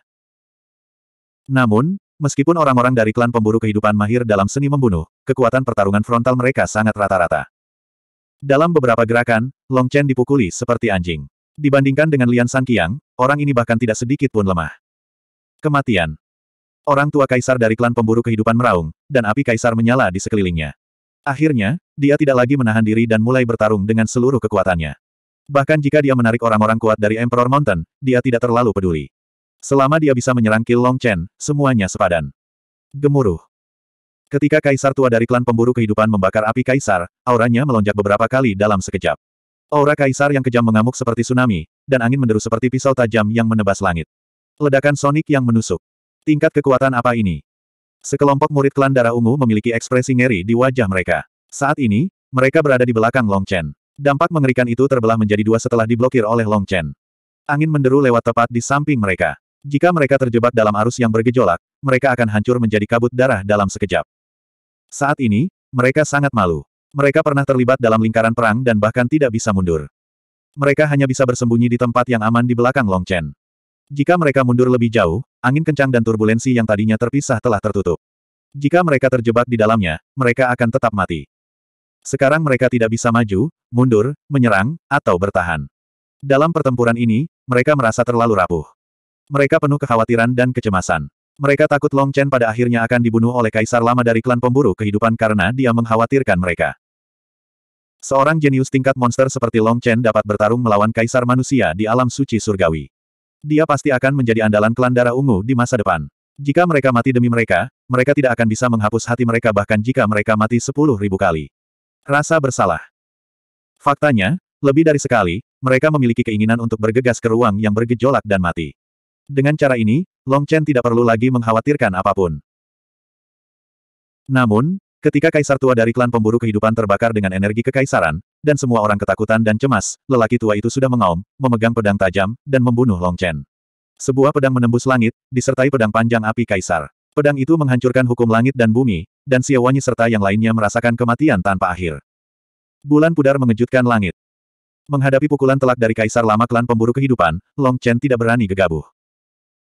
Namun, meskipun orang-orang dari klan pemburu kehidupan mahir dalam seni membunuh, kekuatan pertarungan frontal mereka sangat rata-rata. Dalam beberapa gerakan, Long Chen dipukuli seperti anjing. Dibandingkan dengan Lian Sangqiang, orang ini bahkan tidak sedikit pun lemah. Kematian. Orang tua kaisar dari klan pemburu kehidupan meraung, dan api kaisar menyala di sekelilingnya. Akhirnya, dia tidak lagi menahan diri dan mulai bertarung dengan seluruh kekuatannya. Bahkan jika dia menarik orang-orang kuat dari Emperor Mountain, dia tidak terlalu peduli. Selama dia bisa menyerang Kill Long Chen, semuanya sepadan. Gemuruh. Ketika kaisar tua dari klan pemburu kehidupan membakar api kaisar, auranya melonjak beberapa kali dalam sekejap. Aura kaisar yang kejam mengamuk seperti tsunami, dan angin menderu seperti pisau tajam yang menebas langit. Ledakan sonik yang menusuk. Tingkat kekuatan apa ini? Sekelompok murid klan darah ungu memiliki ekspresi ngeri di wajah mereka. Saat ini, mereka berada di belakang Long Chen. Dampak mengerikan itu terbelah menjadi dua setelah diblokir oleh Long Chen. Angin menderu lewat tepat di samping mereka. Jika mereka terjebak dalam arus yang bergejolak, mereka akan hancur menjadi kabut darah dalam sekejap. Saat ini, mereka sangat malu. Mereka pernah terlibat dalam lingkaran perang dan bahkan tidak bisa mundur. Mereka hanya bisa bersembunyi di tempat yang aman di belakang Long Chen. Jika mereka mundur lebih jauh, angin kencang dan turbulensi yang tadinya terpisah telah tertutup. Jika mereka terjebak di dalamnya, mereka akan tetap mati. Sekarang mereka tidak bisa maju, mundur, menyerang, atau bertahan. Dalam pertempuran ini, mereka merasa terlalu rapuh. Mereka penuh kekhawatiran dan kecemasan. Mereka takut Long Chen pada akhirnya akan dibunuh oleh kaisar lama dari klan pemburu kehidupan karena dia mengkhawatirkan mereka. Seorang jenius tingkat monster seperti Long Chen dapat bertarung melawan kaisar manusia di alam suci surgawi. Dia pasti akan menjadi andalan klan darah ungu di masa depan. Jika mereka mati demi mereka, mereka tidak akan bisa menghapus hati mereka bahkan jika mereka mati sepuluh ribu kali. Rasa bersalah. Faktanya, lebih dari sekali, mereka memiliki keinginan untuk bergegas ke ruang yang bergejolak dan mati. Dengan cara ini, Long Chen tidak perlu lagi mengkhawatirkan apapun. Namun, Ketika kaisar tua dari klan pemburu kehidupan terbakar dengan energi kekaisaran, dan semua orang ketakutan dan cemas, lelaki tua itu sudah mengaum, memegang pedang tajam, dan membunuh Long Chen. Sebuah pedang menembus langit, disertai pedang panjang api kaisar. Pedang itu menghancurkan hukum langit dan bumi, dan siawanyi serta yang lainnya merasakan kematian tanpa akhir. Bulan pudar mengejutkan langit. Menghadapi pukulan telak dari kaisar lama klan pemburu kehidupan, Long Chen tidak berani gegabah.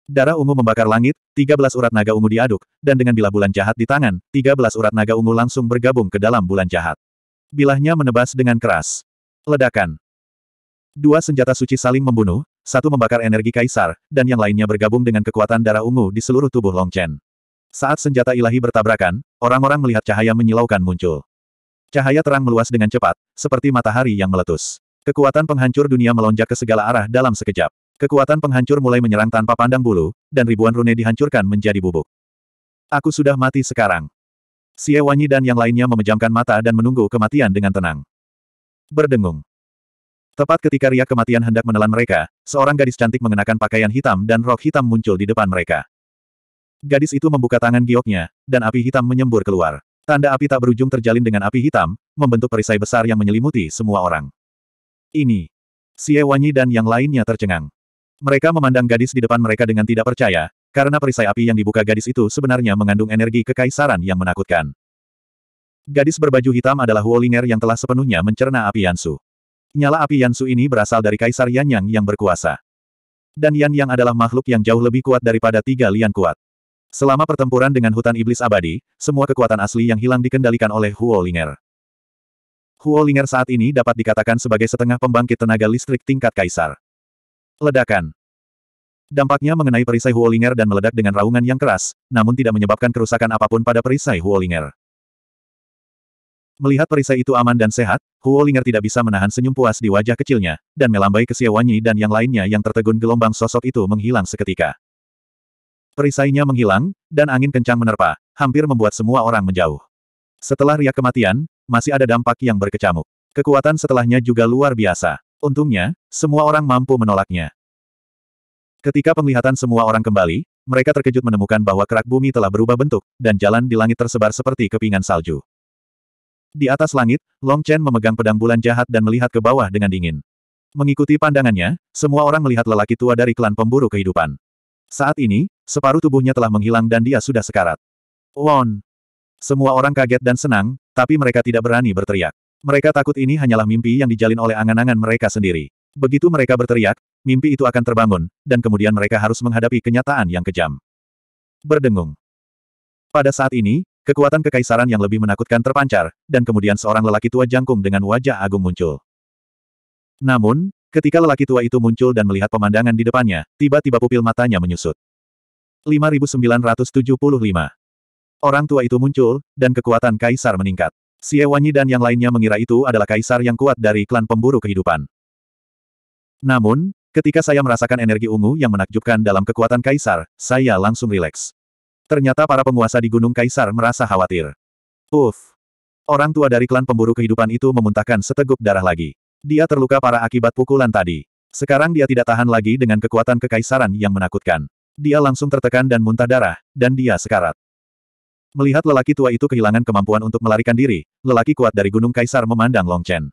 Darah ungu membakar langit, 13 urat naga ungu diaduk, dan dengan bilah bulan jahat di tangan, 13 urat naga ungu langsung bergabung ke dalam bulan jahat. Bilahnya menebas dengan keras. Ledakan. Dua senjata suci saling membunuh, satu membakar energi kaisar, dan yang lainnya bergabung dengan kekuatan darah ungu di seluruh tubuh Long Chen. Saat senjata ilahi bertabrakan, orang-orang melihat cahaya menyilaukan muncul. Cahaya terang meluas dengan cepat, seperti matahari yang meletus. Kekuatan penghancur dunia melonjak ke segala arah dalam sekejap. Kekuatan penghancur mulai menyerang tanpa pandang bulu, dan ribuan rune dihancurkan menjadi bubuk. Aku sudah mati sekarang. Xie Wanyi dan yang lainnya memejamkan mata dan menunggu kematian dengan tenang. Berdengung. Tepat ketika riak kematian hendak menelan mereka, seorang gadis cantik mengenakan pakaian hitam dan rok hitam muncul di depan mereka. Gadis itu membuka tangan gioknya, dan api hitam menyembur keluar. Tanda api tak berujung terjalin dengan api hitam, membentuk perisai besar yang menyelimuti semua orang. Ini. Xie Wanyi dan yang lainnya tercengang. Mereka memandang gadis di depan mereka dengan tidak percaya, karena perisai api yang dibuka gadis itu sebenarnya mengandung energi kekaisaran yang menakutkan. Gadis berbaju hitam adalah Huolinger yang telah sepenuhnya mencerna api Yansu. Nyala api Yansu ini berasal dari Kaisar Yanyang yang berkuasa. Dan Yan Yang adalah makhluk yang jauh lebih kuat daripada tiga lian kuat. Selama pertempuran dengan hutan iblis abadi, semua kekuatan asli yang hilang dikendalikan oleh Huolinger. Huolinger saat ini dapat dikatakan sebagai setengah pembangkit tenaga listrik tingkat kaisar. Ledakan. Dampaknya mengenai perisai Huolinger dan meledak dengan raungan yang keras, namun tidak menyebabkan kerusakan apapun pada perisai Huolinger. Melihat perisai itu aman dan sehat, Huolinger tidak bisa menahan senyum puas di wajah kecilnya, dan melambai ke Siawanyi dan yang lainnya yang tertegun gelombang sosok itu menghilang seketika. Perisainya menghilang, dan angin kencang menerpa, hampir membuat semua orang menjauh. Setelah riak kematian, masih ada dampak yang berkecamuk. Kekuatan setelahnya juga luar biasa. Untungnya, semua orang mampu menolaknya. Ketika penglihatan semua orang kembali, mereka terkejut menemukan bahwa kerak bumi telah berubah bentuk, dan jalan di langit tersebar seperti kepingan salju. Di atas langit, Long Chen memegang pedang bulan jahat dan melihat ke bawah dengan dingin. Mengikuti pandangannya, semua orang melihat lelaki tua dari klan pemburu kehidupan. Saat ini, separuh tubuhnya telah menghilang dan dia sudah sekarat. Won! Semua orang kaget dan senang, tapi mereka tidak berani berteriak. Mereka takut ini hanyalah mimpi yang dijalin oleh angan-angan mereka sendiri. Begitu mereka berteriak, mimpi itu akan terbangun, dan kemudian mereka harus menghadapi kenyataan yang kejam. Berdengung. Pada saat ini, kekuatan kekaisaran yang lebih menakutkan terpancar, dan kemudian seorang lelaki tua jangkung dengan wajah agung muncul. Namun, ketika lelaki tua itu muncul dan melihat pemandangan di depannya, tiba-tiba pupil matanya menyusut. 5975 Orang tua itu muncul, dan kekuatan kaisar meningkat. Xie Wanyi dan yang lainnya mengira itu adalah kaisar yang kuat dari klan pemburu kehidupan. Namun, ketika saya merasakan energi ungu yang menakjubkan dalam kekuatan kaisar, saya langsung rileks. Ternyata para penguasa di Gunung Kaisar merasa khawatir. Uff! Orang tua dari klan pemburu kehidupan itu memuntahkan seteguk darah lagi. Dia terluka parah akibat pukulan tadi. Sekarang dia tidak tahan lagi dengan kekuatan kekaisaran yang menakutkan. Dia langsung tertekan dan muntah darah, dan dia sekarat. Melihat lelaki tua itu kehilangan kemampuan untuk melarikan diri, lelaki kuat dari Gunung Kaisar memandang Long Chen.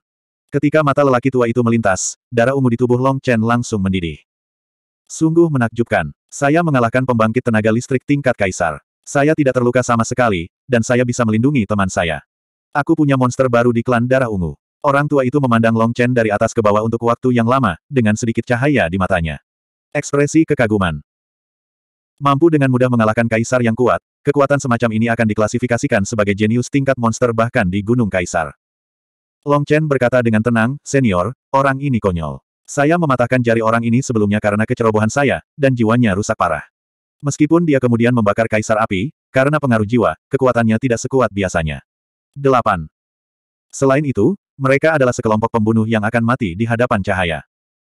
Ketika mata lelaki tua itu melintas, darah ungu di tubuh Long Chen langsung mendidih. Sungguh menakjubkan. Saya mengalahkan pembangkit tenaga listrik tingkat Kaisar. Saya tidak terluka sama sekali, dan saya bisa melindungi teman saya. Aku punya monster baru di klan darah ungu. Orang tua itu memandang Long Chen dari atas ke bawah untuk waktu yang lama, dengan sedikit cahaya di matanya. Ekspresi kekaguman. Mampu dengan mudah mengalahkan kaisar yang kuat, Kekuatan semacam ini akan diklasifikasikan sebagai jenius tingkat monster bahkan di Gunung Kaisar. Long Chen berkata dengan tenang, Senior, orang ini konyol. Saya mematahkan jari orang ini sebelumnya karena kecerobohan saya, dan jiwanya rusak parah. Meskipun dia kemudian membakar Kaisar Api, karena pengaruh jiwa, kekuatannya tidak sekuat biasanya. 8. Selain itu, mereka adalah sekelompok pembunuh yang akan mati di hadapan cahaya.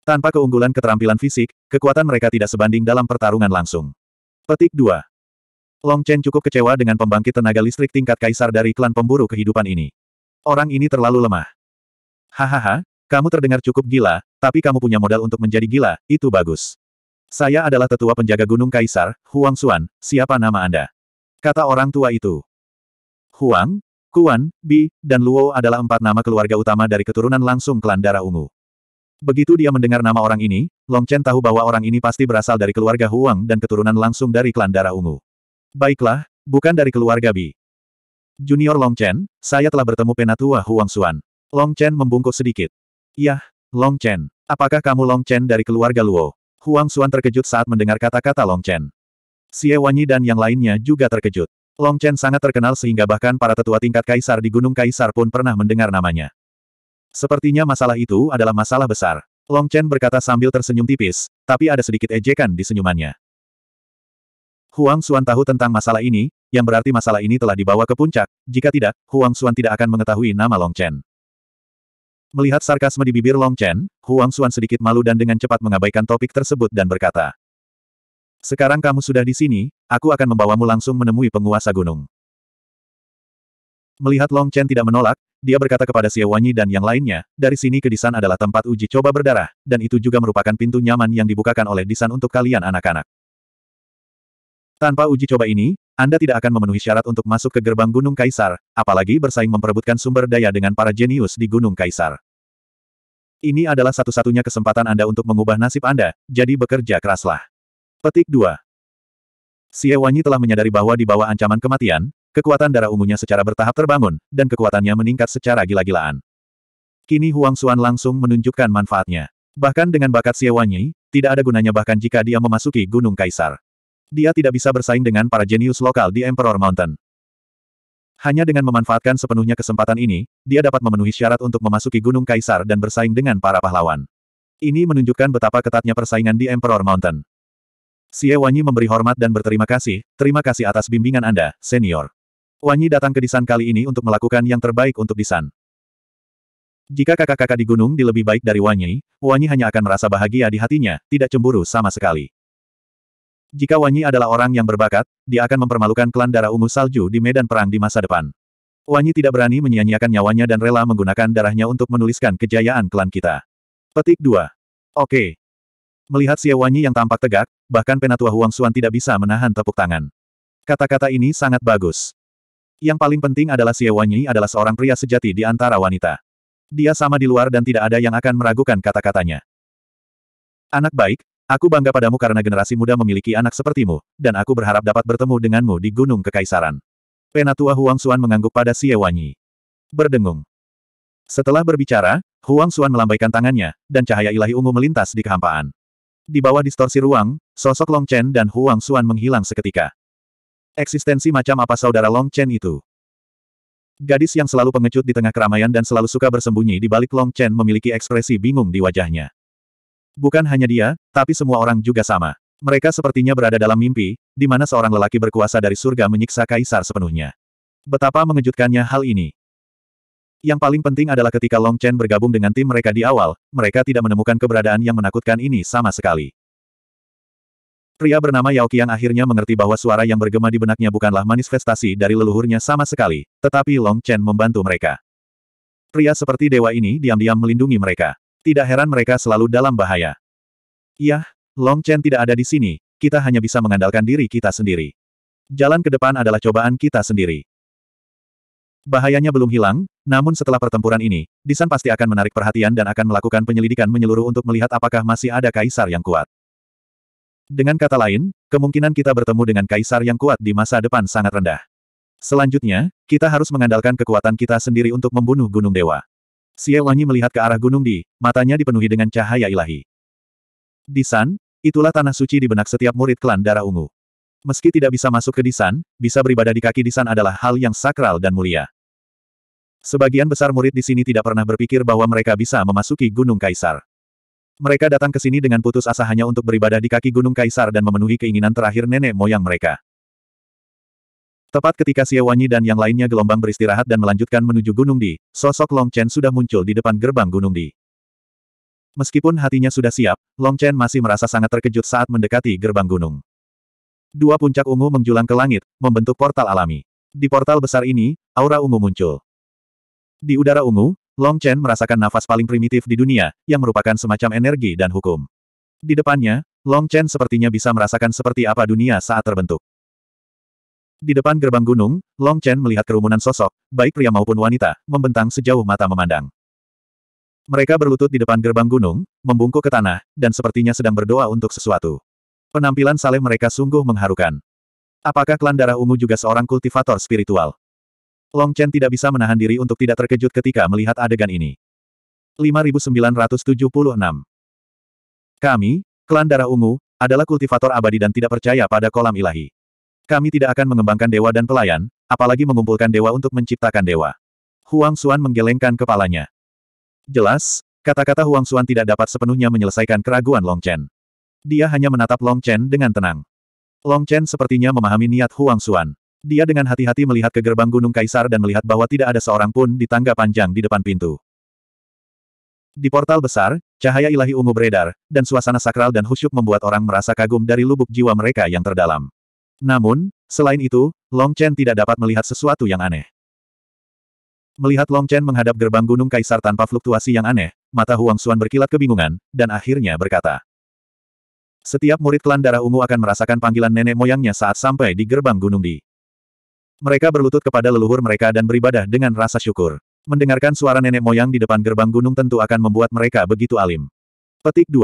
Tanpa keunggulan keterampilan fisik, kekuatan mereka tidak sebanding dalam pertarungan langsung. Petik 2. Long Chen cukup kecewa dengan pembangkit tenaga listrik tingkat kaisar dari klan pemburu kehidupan ini. Orang ini terlalu lemah. Hahaha, kamu terdengar cukup gila, tapi kamu punya modal untuk menjadi gila, itu bagus. Saya adalah tetua penjaga gunung kaisar, Huang Xuan, siapa nama Anda? Kata orang tua itu. Huang, Kuan, Bi, dan Luo adalah empat nama keluarga utama dari keturunan langsung klan darah ungu. Begitu dia mendengar nama orang ini, Long Chen tahu bahwa orang ini pasti berasal dari keluarga Huang dan keturunan langsung dari klan darah ungu. Baiklah, bukan dari keluarga Bi. Junior Long Chen, saya telah bertemu penatua Huang Xuan. Long Chen membungkuk sedikit. Yah, Long Chen, apakah kamu Long Chen dari keluarga Luo? Huang Xuan terkejut saat mendengar kata-kata Long Chen. Xie Wanyi dan yang lainnya juga terkejut. Long Chen sangat terkenal sehingga bahkan para tetua tingkat kaisar di Gunung Kaisar pun pernah mendengar namanya. Sepertinya masalah itu adalah masalah besar. Long Chen berkata sambil tersenyum tipis, tapi ada sedikit ejekan di senyumannya. Huang Xuan tahu tentang masalah ini, yang berarti masalah ini telah dibawa ke puncak, jika tidak, Huang Xuan tidak akan mengetahui nama Long Chen. Melihat sarkasme di bibir Long Chen, Huang Xuan sedikit malu dan dengan cepat mengabaikan topik tersebut dan berkata, Sekarang kamu sudah di sini, aku akan membawamu langsung menemui penguasa gunung. Melihat Long Chen tidak menolak, dia berkata kepada Xie Wanyi dan yang lainnya, dari sini ke Disan adalah tempat uji coba berdarah, dan itu juga merupakan pintu nyaman yang dibukakan oleh Disan untuk kalian anak-anak. Tanpa uji coba ini, Anda tidak akan memenuhi syarat untuk masuk ke gerbang Gunung Kaisar, apalagi bersaing memperebutkan sumber daya dengan para jenius di Gunung Kaisar. Ini adalah satu-satunya kesempatan Anda untuk mengubah nasib Anda, jadi bekerja keraslah. Petik 2. Wanyi telah menyadari bahwa di bawah ancaman kematian, kekuatan darah ungunya secara bertahap terbangun, dan kekuatannya meningkat secara gila-gilaan. Kini Huang Xuan langsung menunjukkan manfaatnya. Bahkan dengan bakat Xie Wanyi, tidak ada gunanya bahkan jika dia memasuki Gunung Kaisar. Dia tidak bisa bersaing dengan para jenius lokal di Emperor Mountain. Hanya dengan memanfaatkan sepenuhnya kesempatan ini, dia dapat memenuhi syarat untuk memasuki Gunung Kaisar dan bersaing dengan para pahlawan. Ini menunjukkan betapa ketatnya persaingan di Emperor Mountain. Xie Wanyi memberi hormat dan berterima kasih, terima kasih atas bimbingan Anda, senior. Wanyi datang ke Disan kali ini untuk melakukan yang terbaik untuk Disan. Jika kakak-kakak di gunung di lebih baik dari Wanyi, Wanyi hanya akan merasa bahagia di hatinya, tidak cemburu sama sekali. Jika Wanyi adalah orang yang berbakat, dia akan mempermalukan klan darah ungu salju di medan perang di masa depan. Wanyi tidak berani menyia-nyiakan nyawanya dan rela menggunakan darahnya untuk menuliskan kejayaan klan kita. Petik 2. Oke. Melihat Xie Wanyi yang tampak tegak, bahkan penatua Huang Xuan tidak bisa menahan tepuk tangan. Kata-kata ini sangat bagus. Yang paling penting adalah Xie Wanyi adalah seorang pria sejati di antara wanita. Dia sama di luar dan tidak ada yang akan meragukan kata-katanya. Anak baik, Aku bangga padamu karena generasi muda memiliki anak sepertimu, dan aku berharap dapat bertemu denganmu di Gunung Kekaisaran. Penatua Huang Xuan mengangguk pada Xie Wanyi. Berdengung. Setelah berbicara, Huang Xuan melambaikan tangannya, dan cahaya ilahi ungu melintas di kehampaan. Di bawah distorsi ruang, sosok Long Chen dan Huang Xuan menghilang seketika. Eksistensi macam apa saudara Long Chen itu? Gadis yang selalu pengecut di tengah keramaian dan selalu suka bersembunyi di balik Long Chen memiliki ekspresi bingung di wajahnya. Bukan hanya dia, tapi semua orang juga sama. Mereka sepertinya berada dalam mimpi, di mana seorang lelaki berkuasa dari surga menyiksa kaisar sepenuhnya. Betapa mengejutkannya hal ini. Yang paling penting adalah ketika Long Chen bergabung dengan tim mereka di awal, mereka tidak menemukan keberadaan yang menakutkan ini sama sekali. Pria bernama Yao Qiang akhirnya mengerti bahwa suara yang bergema di benaknya bukanlah manifestasi dari leluhurnya sama sekali, tetapi Long Chen membantu mereka. Pria seperti dewa ini diam-diam melindungi mereka. Tidak heran mereka selalu dalam bahaya. Yah, Long Chen tidak ada di sini, kita hanya bisa mengandalkan diri kita sendiri. Jalan ke depan adalah cobaan kita sendiri. Bahayanya belum hilang, namun setelah pertempuran ini, Disan pasti akan menarik perhatian dan akan melakukan penyelidikan menyeluruh untuk melihat apakah masih ada kaisar yang kuat. Dengan kata lain, kemungkinan kita bertemu dengan kaisar yang kuat di masa depan sangat rendah. Selanjutnya, kita harus mengandalkan kekuatan kita sendiri untuk membunuh Gunung Dewa. Xie Wanyi melihat ke arah gunung Di, matanya dipenuhi dengan cahaya ilahi. Di San, itulah tanah suci di benak setiap murid klan darah ungu. Meski tidak bisa masuk ke Disan, bisa beribadah di kaki Disan adalah hal yang sakral dan mulia. Sebagian besar murid di sini tidak pernah berpikir bahwa mereka bisa memasuki Gunung Kaisar. Mereka datang ke sini dengan putus asa hanya untuk beribadah di kaki Gunung Kaisar dan memenuhi keinginan terakhir nenek moyang mereka. Tepat ketika Xie Wanyi dan yang lainnya gelombang beristirahat dan melanjutkan menuju Gunung Di, sosok Long Chen sudah muncul di depan gerbang Gunung Di. Meskipun hatinya sudah siap, Long Chen masih merasa sangat terkejut saat mendekati gerbang gunung. Dua puncak ungu menjulang ke langit, membentuk portal alami. Di portal besar ini, aura ungu muncul. Di udara ungu, Long Chen merasakan nafas paling primitif di dunia, yang merupakan semacam energi dan hukum. Di depannya, Long Chen sepertinya bisa merasakan seperti apa dunia saat terbentuk. Di depan gerbang gunung, Long Chen melihat kerumunan sosok, baik pria maupun wanita, membentang sejauh mata memandang. Mereka berlutut di depan gerbang gunung, membungkuk ke tanah, dan sepertinya sedang berdoa untuk sesuatu. Penampilan saleh mereka sungguh mengharukan. Apakah klan darah ungu juga seorang kultivator spiritual? Long Chen tidak bisa menahan diri untuk tidak terkejut ketika melihat adegan ini. 5976 Kami, klan darah ungu, adalah kultivator abadi dan tidak percaya pada kolam ilahi. Kami tidak akan mengembangkan dewa dan pelayan, apalagi mengumpulkan dewa untuk menciptakan dewa. Huang Xuan menggelengkan kepalanya. Jelas, kata-kata Huang Xuan tidak dapat sepenuhnya menyelesaikan keraguan Long Chen. Dia hanya menatap Long Chen dengan tenang. Long Chen sepertinya memahami niat Huang Xuan. Dia dengan hati-hati melihat ke gerbang Gunung Kaisar dan melihat bahwa tidak ada seorang pun di tangga panjang di depan pintu. Di portal besar, cahaya ilahi ungu beredar, dan suasana sakral dan khusyuk membuat orang merasa kagum dari lubuk jiwa mereka yang terdalam. Namun, selain itu, Long Chen tidak dapat melihat sesuatu yang aneh. Melihat Long Chen menghadap gerbang Gunung Kaisar tanpa fluktuasi yang aneh, mata Huang Xuan berkilat kebingungan, dan akhirnya berkata. Setiap murid klan darah ungu akan merasakan panggilan nenek moyangnya saat sampai di gerbang Gunung Di. Mereka berlutut kepada leluhur mereka dan beribadah dengan rasa syukur. Mendengarkan suara nenek moyang di depan gerbang gunung tentu akan membuat mereka begitu alim. Petik 2.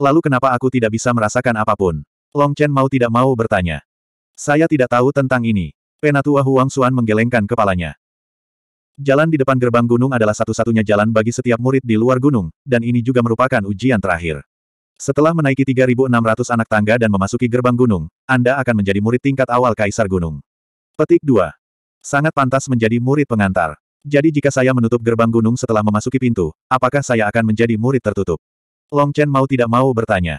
Lalu kenapa aku tidak bisa merasakan apapun? Long Chen mau tidak mau bertanya. Saya tidak tahu tentang ini. Penatua Huang Xuan menggelengkan kepalanya. Jalan di depan gerbang gunung adalah satu-satunya jalan bagi setiap murid di luar gunung, dan ini juga merupakan ujian terakhir. Setelah menaiki 3.600 anak tangga dan memasuki gerbang gunung, Anda akan menjadi murid tingkat awal Kaisar Gunung. Petik 2. Sangat pantas menjadi murid pengantar. Jadi jika saya menutup gerbang gunung setelah memasuki pintu, apakah saya akan menjadi murid tertutup? Long Chen mau tidak mau bertanya.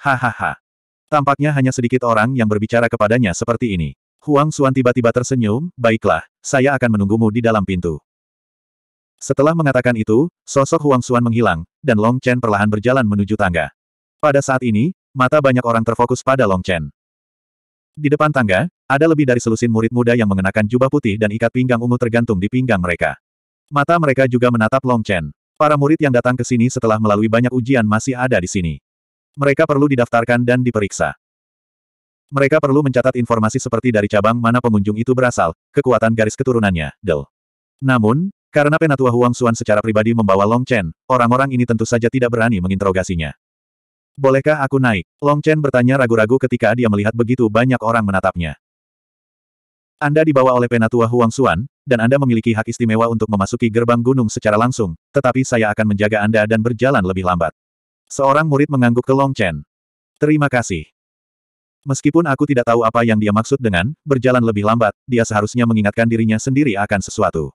Hahaha. Tampaknya hanya sedikit orang yang berbicara kepadanya seperti ini. Huang Xuan tiba-tiba tersenyum, baiklah, saya akan menunggumu di dalam pintu. Setelah mengatakan itu, sosok Huang Xuan menghilang, dan Long Chen perlahan berjalan menuju tangga. Pada saat ini, mata banyak orang terfokus pada Long Chen. Di depan tangga, ada lebih dari selusin murid muda yang mengenakan jubah putih dan ikat pinggang ungu tergantung di pinggang mereka. Mata mereka juga menatap Long Chen. Para murid yang datang ke sini setelah melalui banyak ujian masih ada di sini. Mereka perlu didaftarkan dan diperiksa. Mereka perlu mencatat informasi seperti dari cabang mana pengunjung itu berasal, kekuatan garis keturunannya, del. Namun, karena Penatua Huang Xuan secara pribadi membawa Long Chen, orang-orang ini tentu saja tidak berani menginterogasinya. Bolehkah aku naik? Long Chen bertanya ragu-ragu ketika dia melihat begitu banyak orang menatapnya. Anda dibawa oleh Penatua Huang Xuan, dan Anda memiliki hak istimewa untuk memasuki gerbang gunung secara langsung, tetapi saya akan menjaga Anda dan berjalan lebih lambat. Seorang murid mengangguk ke Long Chen. Terima kasih. Meskipun aku tidak tahu apa yang dia maksud dengan berjalan lebih lambat, dia seharusnya mengingatkan dirinya sendiri akan sesuatu.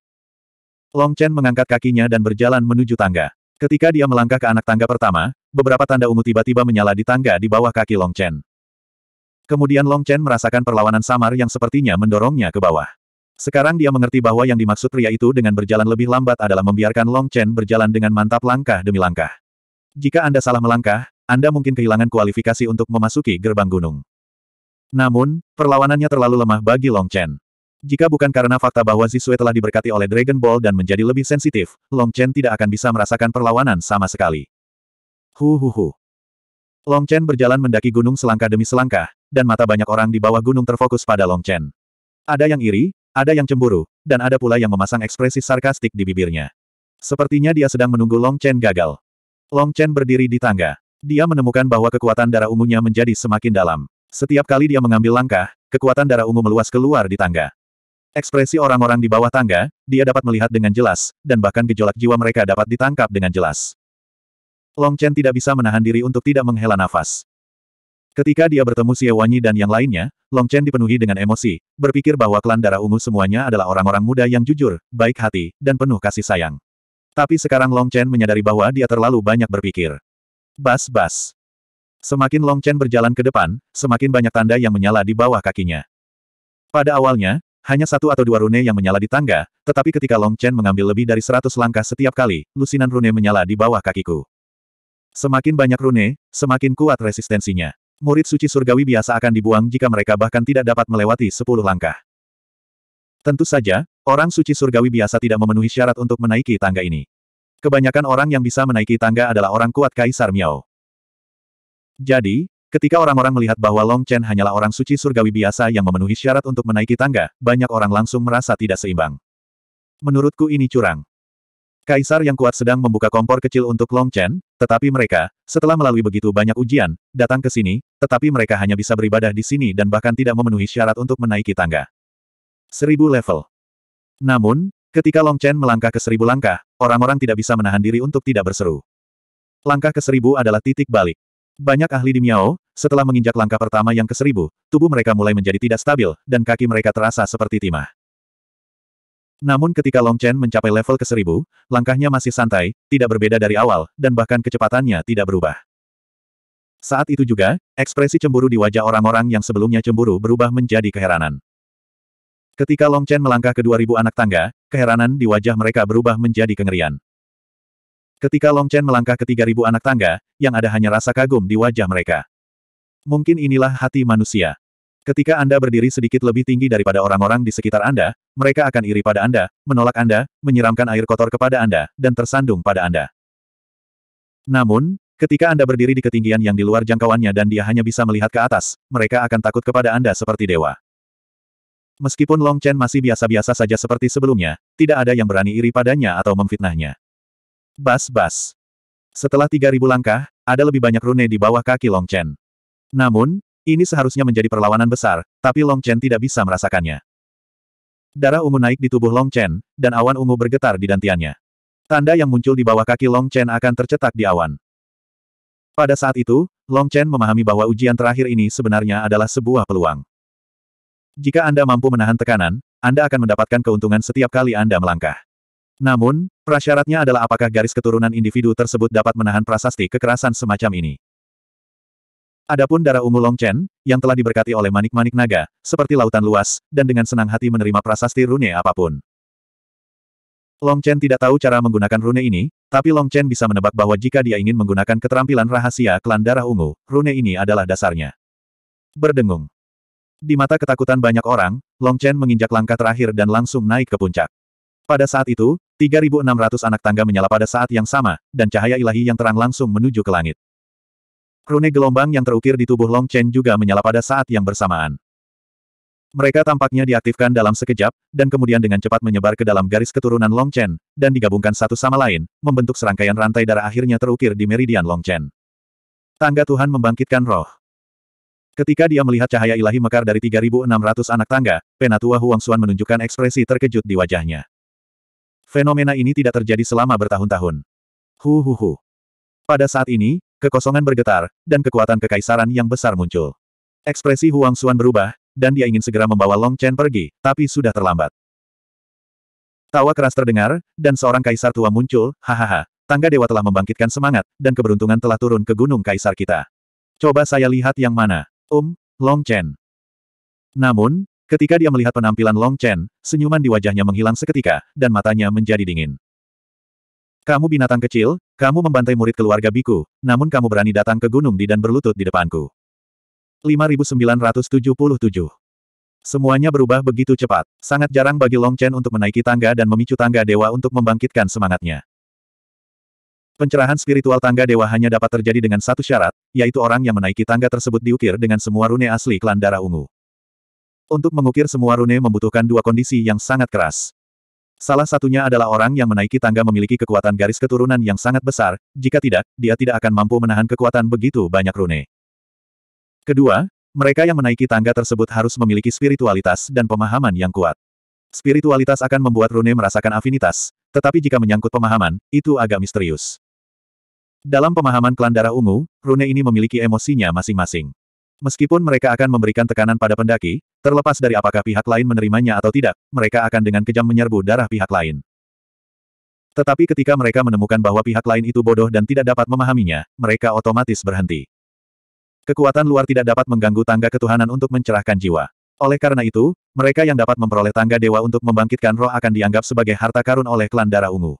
Long Chen mengangkat kakinya dan berjalan menuju tangga. Ketika dia melangkah ke anak tangga pertama, beberapa tanda ungu tiba-tiba menyala di tangga di bawah kaki Long Chen. Kemudian Long Chen merasakan perlawanan samar yang sepertinya mendorongnya ke bawah. Sekarang dia mengerti bahwa yang dimaksud pria itu dengan berjalan lebih lambat adalah membiarkan Long Chen berjalan dengan mantap langkah demi langkah. Jika Anda salah melangkah, Anda mungkin kehilangan kualifikasi untuk memasuki gerbang gunung. Namun, perlawanannya terlalu lemah bagi Long Chen. Jika bukan karena fakta bahwa Zisue telah diberkati oleh Dragon Ball dan menjadi lebih sensitif, Long Chen tidak akan bisa merasakan perlawanan sama sekali. Hu hu hu. Long Chen berjalan mendaki gunung selangkah demi selangkah, dan mata banyak orang di bawah gunung terfokus pada Long Chen. Ada yang iri, ada yang cemburu, dan ada pula yang memasang ekspresi sarkastik di bibirnya. Sepertinya dia sedang menunggu Long Chen gagal. Long Chen berdiri di tangga. Dia menemukan bahwa kekuatan darah ungunya menjadi semakin dalam. Setiap kali dia mengambil langkah, kekuatan darah ungu meluas keluar di tangga. Ekspresi orang-orang di bawah tangga, dia dapat melihat dengan jelas, dan bahkan gejolak jiwa mereka dapat ditangkap dengan jelas. Long Chen tidak bisa menahan diri untuk tidak menghela nafas. Ketika dia bertemu Xie Wanyi dan yang lainnya, Long Chen dipenuhi dengan emosi, berpikir bahwa klan darah ungu semuanya adalah orang-orang muda yang jujur, baik hati, dan penuh kasih sayang. Tapi sekarang Long Chen menyadari bahwa dia terlalu banyak berpikir. Bas-bas. Semakin Long Chen berjalan ke depan, semakin banyak tanda yang menyala di bawah kakinya. Pada awalnya, hanya satu atau dua rune yang menyala di tangga, tetapi ketika Long Chen mengambil lebih dari seratus langkah setiap kali, lusinan rune menyala di bawah kakiku. Semakin banyak rune, semakin kuat resistensinya. Murid suci surgawi biasa akan dibuang jika mereka bahkan tidak dapat melewati sepuluh langkah. Tentu saja, Orang suci surgawi biasa tidak memenuhi syarat untuk menaiki tangga ini. Kebanyakan orang yang bisa menaiki tangga adalah orang kuat Kaisar Miao. Jadi, ketika orang-orang melihat bahwa Long Chen hanyalah orang suci surgawi biasa yang memenuhi syarat untuk menaiki tangga, banyak orang langsung merasa tidak seimbang. Menurutku ini curang. Kaisar yang kuat sedang membuka kompor kecil untuk Long Chen, tetapi mereka, setelah melalui begitu banyak ujian, datang ke sini, tetapi mereka hanya bisa beribadah di sini dan bahkan tidak memenuhi syarat untuk menaiki tangga. Seribu level. Namun, ketika Long Chen melangkah ke seribu langkah, orang-orang tidak bisa menahan diri untuk tidak berseru. Langkah ke seribu adalah titik balik. Banyak ahli di Miao, setelah menginjak langkah pertama yang ke seribu, tubuh mereka mulai menjadi tidak stabil, dan kaki mereka terasa seperti timah. Namun ketika Long Chen mencapai level ke seribu, langkahnya masih santai, tidak berbeda dari awal, dan bahkan kecepatannya tidak berubah. Saat itu juga, ekspresi cemburu di wajah orang-orang yang sebelumnya cemburu berubah menjadi keheranan. Ketika Long Chen melangkah ke 2000 anak tangga, keheranan di wajah mereka berubah menjadi kengerian. Ketika Long Chen melangkah ke 3000 anak tangga, yang ada hanya rasa kagum di wajah mereka. Mungkin inilah hati manusia. Ketika Anda berdiri sedikit lebih tinggi daripada orang-orang di sekitar Anda, mereka akan iri pada Anda, menolak Anda, menyiramkan air kotor kepada Anda, dan tersandung pada Anda. Namun, ketika Anda berdiri di ketinggian yang di luar jangkauannya dan dia hanya bisa melihat ke atas, mereka akan takut kepada Anda seperti dewa. Meskipun Long Chen masih biasa-biasa saja seperti sebelumnya, tidak ada yang berani iri padanya atau memfitnahnya. Bas-bas. Setelah 3.000 langkah, ada lebih banyak rune di bawah kaki Long Chen. Namun, ini seharusnya menjadi perlawanan besar, tapi Long Chen tidak bisa merasakannya. Darah ungu naik di tubuh Long Chen, dan awan ungu bergetar di dantiannya. Tanda yang muncul di bawah kaki Long Chen akan tercetak di awan. Pada saat itu, Long Chen memahami bahwa ujian terakhir ini sebenarnya adalah sebuah peluang. Jika Anda mampu menahan tekanan, Anda akan mendapatkan keuntungan setiap kali Anda melangkah. Namun, prasyaratnya adalah apakah garis keturunan individu tersebut dapat menahan prasasti kekerasan semacam ini. Adapun darah ungu Long Chen, yang telah diberkati oleh manik-manik naga, seperti lautan luas, dan dengan senang hati menerima prasasti rune apapun. Long Chen tidak tahu cara menggunakan rune ini, tapi Long Chen bisa menebak bahwa jika dia ingin menggunakan keterampilan rahasia klan darah ungu, rune ini adalah dasarnya. Berdengung. Di mata ketakutan banyak orang, Long Chen menginjak langkah terakhir dan langsung naik ke puncak. Pada saat itu, 3.600 anak tangga menyala pada saat yang sama, dan cahaya ilahi yang terang langsung menuju ke langit. Rune gelombang yang terukir di tubuh Long Chen juga menyala pada saat yang bersamaan. Mereka tampaknya diaktifkan dalam sekejap, dan kemudian dengan cepat menyebar ke dalam garis keturunan Long Chen, dan digabungkan satu sama lain, membentuk serangkaian rantai darah akhirnya terukir di meridian Long Chen. Tangga Tuhan membangkitkan roh. Ketika dia melihat cahaya ilahi mekar dari 3.600 anak tangga, Penatua Huang Xuan menunjukkan ekspresi terkejut di wajahnya. Fenomena ini tidak terjadi selama bertahun-tahun. Hu hu hu. Pada saat ini, kekosongan bergetar, dan kekuatan kekaisaran yang besar muncul. Ekspresi Huang Xuan berubah, dan dia ingin segera membawa Long Chen pergi, tapi sudah terlambat. Tawa keras terdengar, dan seorang kaisar tua muncul, hahaha, tangga dewa telah membangkitkan semangat, dan keberuntungan telah turun ke gunung kaisar kita. Coba saya lihat yang mana. Um, Long Chen. Namun, ketika dia melihat penampilan Long Chen, senyuman di wajahnya menghilang seketika, dan matanya menjadi dingin. Kamu binatang kecil, kamu membantai murid keluarga biku, namun kamu berani datang ke gunung di dan berlutut di depanku. 5977 Semuanya berubah begitu cepat. Sangat jarang bagi Long Chen untuk menaiki tangga dan memicu tangga dewa untuk membangkitkan semangatnya. Pencerahan spiritual tangga dewa hanya dapat terjadi dengan satu syarat, yaitu orang yang menaiki tangga tersebut diukir dengan semua rune asli klan darah ungu. Untuk mengukir semua rune membutuhkan dua kondisi yang sangat keras. Salah satunya adalah orang yang menaiki tangga memiliki kekuatan garis keturunan yang sangat besar, jika tidak, dia tidak akan mampu menahan kekuatan begitu banyak rune. Kedua, mereka yang menaiki tangga tersebut harus memiliki spiritualitas dan pemahaman yang kuat. Spiritualitas akan membuat Rune merasakan afinitas, tetapi jika menyangkut pemahaman, itu agak misterius. Dalam pemahaman klan darah ungu, rune ini memiliki emosinya masing-masing. Meskipun mereka akan memberikan tekanan pada pendaki, terlepas dari apakah pihak lain menerimanya atau tidak, mereka akan dengan kejam menyerbu darah pihak lain. Tetapi ketika mereka menemukan bahwa pihak lain itu bodoh dan tidak dapat memahaminya, mereka otomatis berhenti. Kekuatan luar tidak dapat mengganggu tangga ketuhanan untuk mencerahkan jiwa. Oleh karena itu, mereka yang dapat memperoleh tangga dewa untuk membangkitkan roh akan dianggap sebagai harta karun oleh klan darah ungu.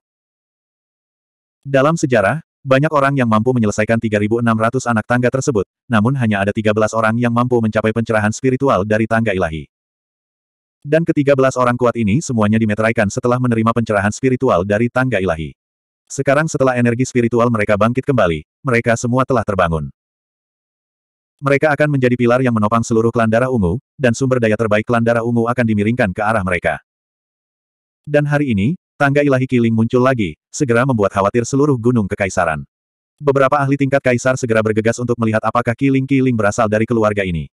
Dalam sejarah, banyak orang yang mampu menyelesaikan 3.600 anak tangga tersebut, namun hanya ada 13 orang yang mampu mencapai pencerahan spiritual dari tangga ilahi. Dan ketiga belas orang kuat ini semuanya dimeteraikan setelah menerima pencerahan spiritual dari tangga ilahi. Sekarang setelah energi spiritual mereka bangkit kembali, mereka semua telah terbangun. Mereka akan menjadi pilar yang menopang seluruh klan darah ungu, dan sumber daya terbaik klan darah ungu akan dimiringkan ke arah mereka. Dan hari ini, Tangga ilahi kiling muncul lagi, segera membuat khawatir seluruh gunung kekaisaran. Beberapa ahli tingkat kaisar segera bergegas untuk melihat apakah kiling-kiling berasal dari keluarga ini.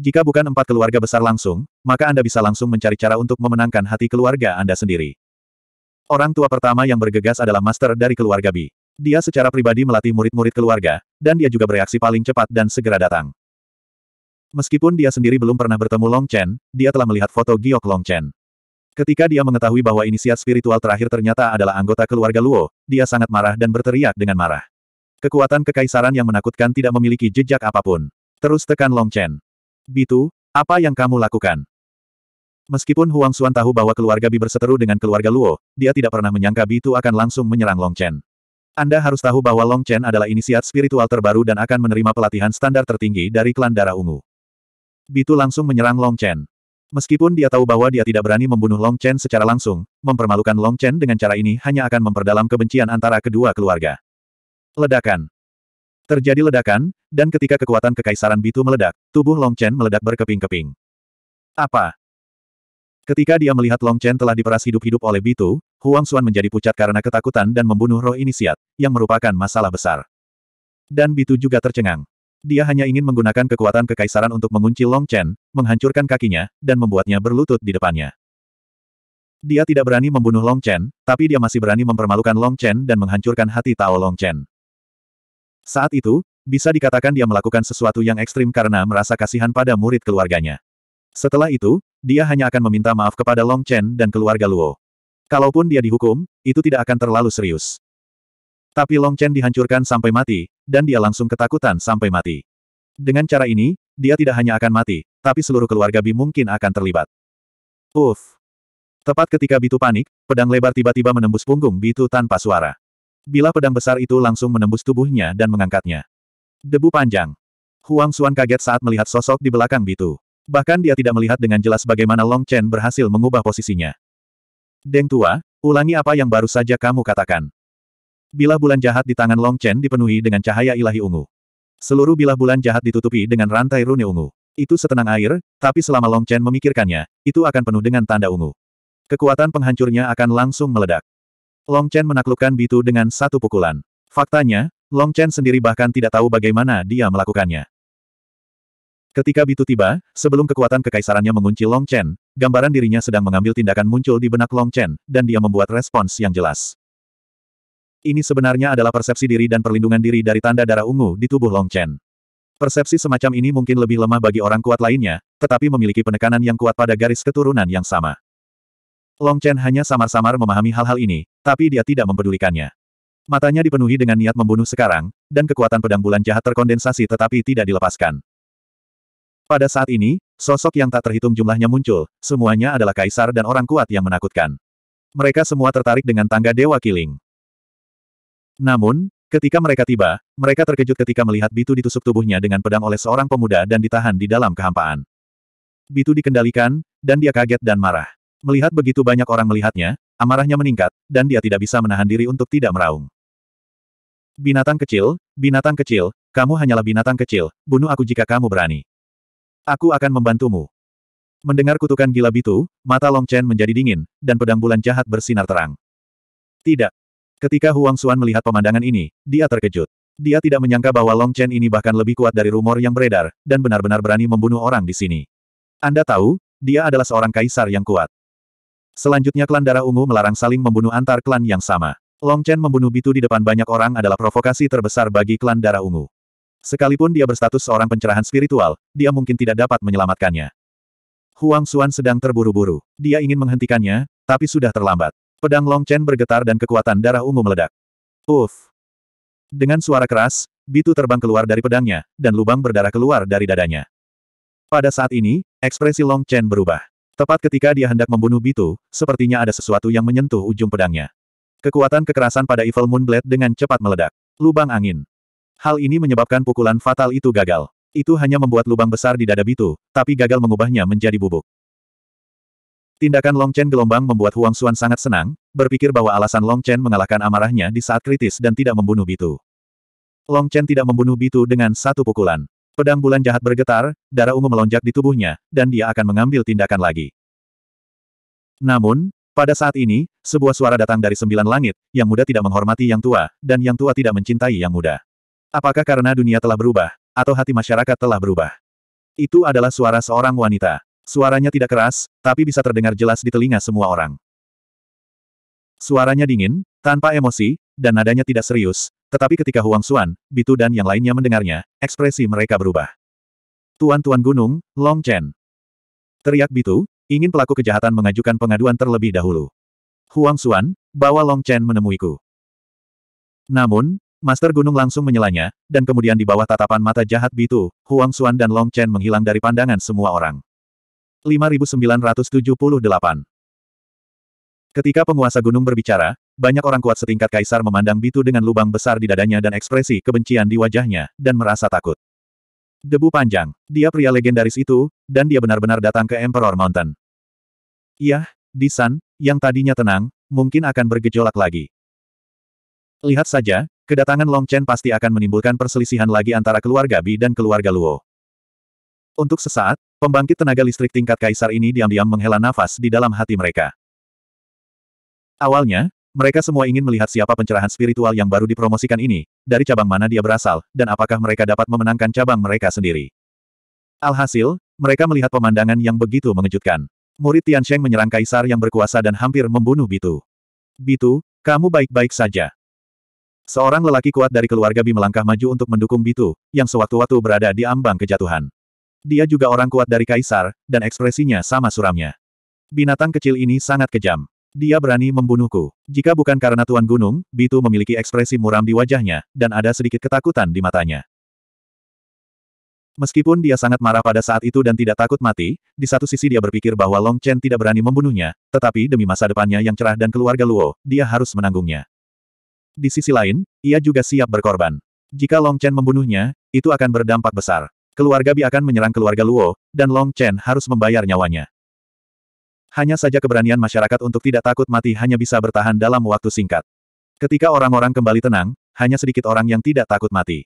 Jika bukan empat keluarga besar langsung, maka Anda bisa langsung mencari cara untuk memenangkan hati keluarga Anda sendiri. Orang tua pertama yang bergegas adalah master dari keluarga Bi. Dia secara pribadi melatih murid-murid keluarga, dan dia juga bereaksi paling cepat dan segera datang. Meskipun dia sendiri belum pernah bertemu Long Chen, dia telah melihat foto Giok Long Chen. Ketika dia mengetahui bahwa inisiat spiritual terakhir ternyata adalah anggota keluarga Luo, dia sangat marah dan berteriak dengan marah. Kekuatan kekaisaran yang menakutkan tidak memiliki jejak apapun. Terus tekan Long Chen. Bitu, apa yang kamu lakukan? Meskipun Huang Xuan tahu bahwa keluarga Bi berseteru dengan keluarga Luo, dia tidak pernah menyangka Bitu akan langsung menyerang Long Chen. Anda harus tahu bahwa Long Chen adalah inisiat spiritual terbaru dan akan menerima pelatihan standar tertinggi dari klan darah ungu. Bitu langsung menyerang Long Chen. Meskipun dia tahu bahwa dia tidak berani membunuh Long Chen secara langsung, mempermalukan Long Chen dengan cara ini hanya akan memperdalam kebencian antara kedua keluarga. Ledakan Terjadi ledakan, dan ketika kekuatan kekaisaran Bitu meledak, tubuh Long Chen meledak berkeping-keping. Apa? Ketika dia melihat Long Chen telah diperas hidup-hidup oleh Bitu, Huang Xuan menjadi pucat karena ketakutan dan membunuh roh inisiat, yang merupakan masalah besar. Dan Bitu juga tercengang. Dia hanya ingin menggunakan kekuatan kekaisaran untuk mengunci Long Chen, menghancurkan kakinya, dan membuatnya berlutut di depannya. Dia tidak berani membunuh Long Chen, tapi dia masih berani mempermalukan Long Chen dan menghancurkan hati Tao Long Chen. Saat itu, bisa dikatakan dia melakukan sesuatu yang ekstrim karena merasa kasihan pada murid keluarganya. Setelah itu, dia hanya akan meminta maaf kepada Long Chen dan keluarga Luo. Kalaupun dia dihukum, itu tidak akan terlalu serius. Tapi Long Chen dihancurkan sampai mati, dan dia langsung ketakutan sampai mati. Dengan cara ini, dia tidak hanya akan mati, tapi seluruh keluarga Bi mungkin akan terlibat. Uff. Tepat ketika Bitu panik, pedang lebar tiba-tiba menembus punggung Bitu tanpa suara. Bila pedang besar itu langsung menembus tubuhnya dan mengangkatnya. Debu panjang. Huang Xuan kaget saat melihat sosok di belakang Bitu. Bahkan dia tidak melihat dengan jelas bagaimana Long Chen berhasil mengubah posisinya. Deng Tua, ulangi apa yang baru saja kamu katakan. Bilah bulan jahat di tangan Long Chen dipenuhi dengan cahaya ilahi ungu. Seluruh bilah bulan jahat ditutupi dengan rantai rune ungu. Itu setenang air, tapi selama Long Chen memikirkannya, itu akan penuh dengan tanda ungu. Kekuatan penghancurnya akan langsung meledak. Long Chen menaklukkan Bitu dengan satu pukulan. Faktanya, Long Chen sendiri bahkan tidak tahu bagaimana dia melakukannya. Ketika Bitu tiba, sebelum kekuatan kekaisarannya mengunci Long Chen, gambaran dirinya sedang mengambil tindakan muncul di benak Long Chen, dan dia membuat respons yang jelas. Ini sebenarnya adalah persepsi diri dan perlindungan diri dari tanda darah ungu di tubuh Long Chen. Persepsi semacam ini mungkin lebih lemah bagi orang kuat lainnya, tetapi memiliki penekanan yang kuat pada garis keturunan yang sama. Long Chen hanya samar-samar memahami hal-hal ini, tapi dia tidak mempedulikannya. Matanya dipenuhi dengan niat membunuh sekarang, dan kekuatan pedang bulan jahat terkondensasi tetapi tidak dilepaskan. Pada saat ini, sosok yang tak terhitung jumlahnya muncul, semuanya adalah kaisar dan orang kuat yang menakutkan. Mereka semua tertarik dengan tangga Dewa Killing. Namun, ketika mereka tiba, mereka terkejut ketika melihat Bitu ditusuk tubuhnya dengan pedang oleh seorang pemuda dan ditahan di dalam kehampaan. Bitu dikendalikan, dan dia kaget dan marah. Melihat begitu banyak orang melihatnya, amarahnya meningkat, dan dia tidak bisa menahan diri untuk tidak meraung. Binatang kecil, binatang kecil, kamu hanyalah binatang kecil, bunuh aku jika kamu berani. Aku akan membantumu. Mendengar kutukan gila Bitu, mata Long Chen menjadi dingin, dan pedang bulan jahat bersinar terang. Tidak, Ketika Huang Xuan melihat pemandangan ini, dia terkejut. Dia tidak menyangka bahwa Long Chen ini bahkan lebih kuat dari rumor yang beredar, dan benar-benar berani membunuh orang di sini. Anda tahu, dia adalah seorang kaisar yang kuat. Selanjutnya klan darah ungu melarang saling membunuh antar klan yang sama. Long Chen membunuh Bitu di depan banyak orang adalah provokasi terbesar bagi klan darah ungu. Sekalipun dia berstatus seorang pencerahan spiritual, dia mungkin tidak dapat menyelamatkannya. Huang Xuan sedang terburu-buru. Dia ingin menghentikannya, tapi sudah terlambat. Pedang Long Chen bergetar dan kekuatan darah ungu meledak. Uf! Dengan suara keras, Bitu terbang keluar dari pedangnya, dan lubang berdarah keluar dari dadanya. Pada saat ini, ekspresi Long Chen berubah. Tepat ketika dia hendak membunuh Bitu, sepertinya ada sesuatu yang menyentuh ujung pedangnya. Kekuatan kekerasan pada Evil Moonblade dengan cepat meledak. Lubang angin. Hal ini menyebabkan pukulan fatal itu gagal. Itu hanya membuat lubang besar di dada Bitu, tapi gagal mengubahnya menjadi bubuk. Tindakan Long Chen gelombang membuat Huang Xuan sangat senang, berpikir bahwa alasan Long Chen mengalahkan amarahnya di saat kritis dan tidak membunuh Bitu. Long Chen tidak membunuh Bitu dengan satu pukulan. Pedang bulan jahat bergetar, darah ungu melonjak di tubuhnya, dan dia akan mengambil tindakan lagi. Namun, pada saat ini, sebuah suara datang dari sembilan langit, yang muda tidak menghormati yang tua, dan yang tua tidak mencintai yang muda. Apakah karena dunia telah berubah, atau hati masyarakat telah berubah? Itu adalah suara seorang wanita. Suaranya tidak keras, tapi bisa terdengar jelas di telinga semua orang. Suaranya dingin, tanpa emosi, dan nadanya tidak serius, tetapi ketika Huang Xuan, Bitu dan yang lainnya mendengarnya, ekspresi mereka berubah. Tuan-tuan gunung, Long Chen. Teriak Bitu, ingin pelaku kejahatan mengajukan pengaduan terlebih dahulu. Huang Xuan, bawa Long Chen menemuiku. Namun, Master Gunung langsung menyelanya, dan kemudian di bawah tatapan mata jahat Bitu, Huang Xuan dan Long Chen menghilang dari pandangan semua orang. 5978. Ketika penguasa gunung berbicara, banyak orang kuat setingkat kaisar memandang Bitu dengan lubang besar di dadanya dan ekspresi kebencian di wajahnya, dan merasa takut. Debu panjang. Dia pria legendaris itu, dan dia benar-benar datang ke Emperor Mountain. Iya, Disan, yang tadinya tenang, mungkin akan bergejolak lagi. Lihat saja, kedatangan Long Chen pasti akan menimbulkan perselisihan lagi antara keluarga Bi dan keluarga Luo. Untuk sesaat, pembangkit tenaga listrik tingkat kaisar ini diam-diam menghela nafas di dalam hati mereka. Awalnya, mereka semua ingin melihat siapa pencerahan spiritual yang baru dipromosikan ini, dari cabang mana dia berasal, dan apakah mereka dapat memenangkan cabang mereka sendiri. Alhasil, mereka melihat pemandangan yang begitu mengejutkan. Murid Tian Sheng menyerang kaisar yang berkuasa dan hampir membunuh Bitu. Bitu, kamu baik-baik saja. Seorang lelaki kuat dari keluarga Bi melangkah maju untuk mendukung Bitu, yang sewaktu-waktu berada di ambang kejatuhan. Dia juga orang kuat dari kaisar, dan ekspresinya sama suramnya. Binatang kecil ini sangat kejam. Dia berani membunuhku. Jika bukan karena Tuan Gunung, Bitu memiliki ekspresi muram di wajahnya, dan ada sedikit ketakutan di matanya. Meskipun dia sangat marah pada saat itu dan tidak takut mati, di satu sisi dia berpikir bahwa Long Chen tidak berani membunuhnya, tetapi demi masa depannya yang cerah dan keluarga Luo, dia harus menanggungnya. Di sisi lain, ia juga siap berkorban. Jika Long Chen membunuhnya, itu akan berdampak besar keluarga Bi akan menyerang keluarga Luo, dan Long Chen harus membayar nyawanya. Hanya saja keberanian masyarakat untuk tidak takut mati hanya bisa bertahan dalam waktu singkat. Ketika orang-orang kembali tenang, hanya sedikit orang yang tidak takut mati.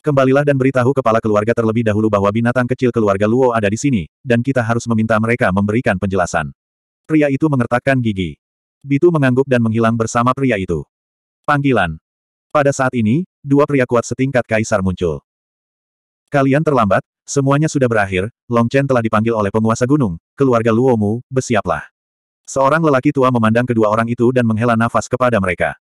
Kembalilah dan beritahu kepala keluarga terlebih dahulu bahwa binatang kecil keluarga Luo ada di sini, dan kita harus meminta mereka memberikan penjelasan. Pria itu mengertakkan gigi. Bitu mengangguk dan menghilang bersama pria itu. Panggilan. Pada saat ini, dua pria kuat setingkat kaisar muncul. Kalian terlambat, semuanya sudah berakhir, Long Chen telah dipanggil oleh penguasa gunung, keluarga Luomu, bersiaplah. Seorang lelaki tua memandang kedua orang itu dan menghela nafas kepada mereka.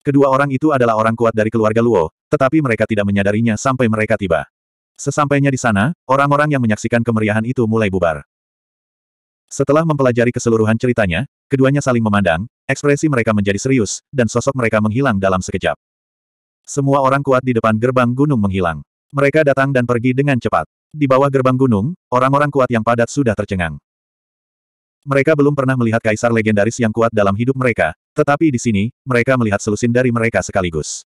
Kedua orang itu adalah orang kuat dari keluarga Luo, tetapi mereka tidak menyadarinya sampai mereka tiba. Sesampainya di sana, orang-orang yang menyaksikan kemeriahan itu mulai bubar. Setelah mempelajari keseluruhan ceritanya, keduanya saling memandang, ekspresi mereka menjadi serius, dan sosok mereka menghilang dalam sekejap. Semua orang kuat di depan gerbang gunung menghilang. Mereka datang dan pergi dengan cepat. Di bawah gerbang gunung, orang-orang kuat yang padat sudah tercengang. Mereka belum pernah melihat kaisar legendaris yang kuat dalam hidup mereka, tetapi di sini, mereka melihat selusin dari mereka sekaligus.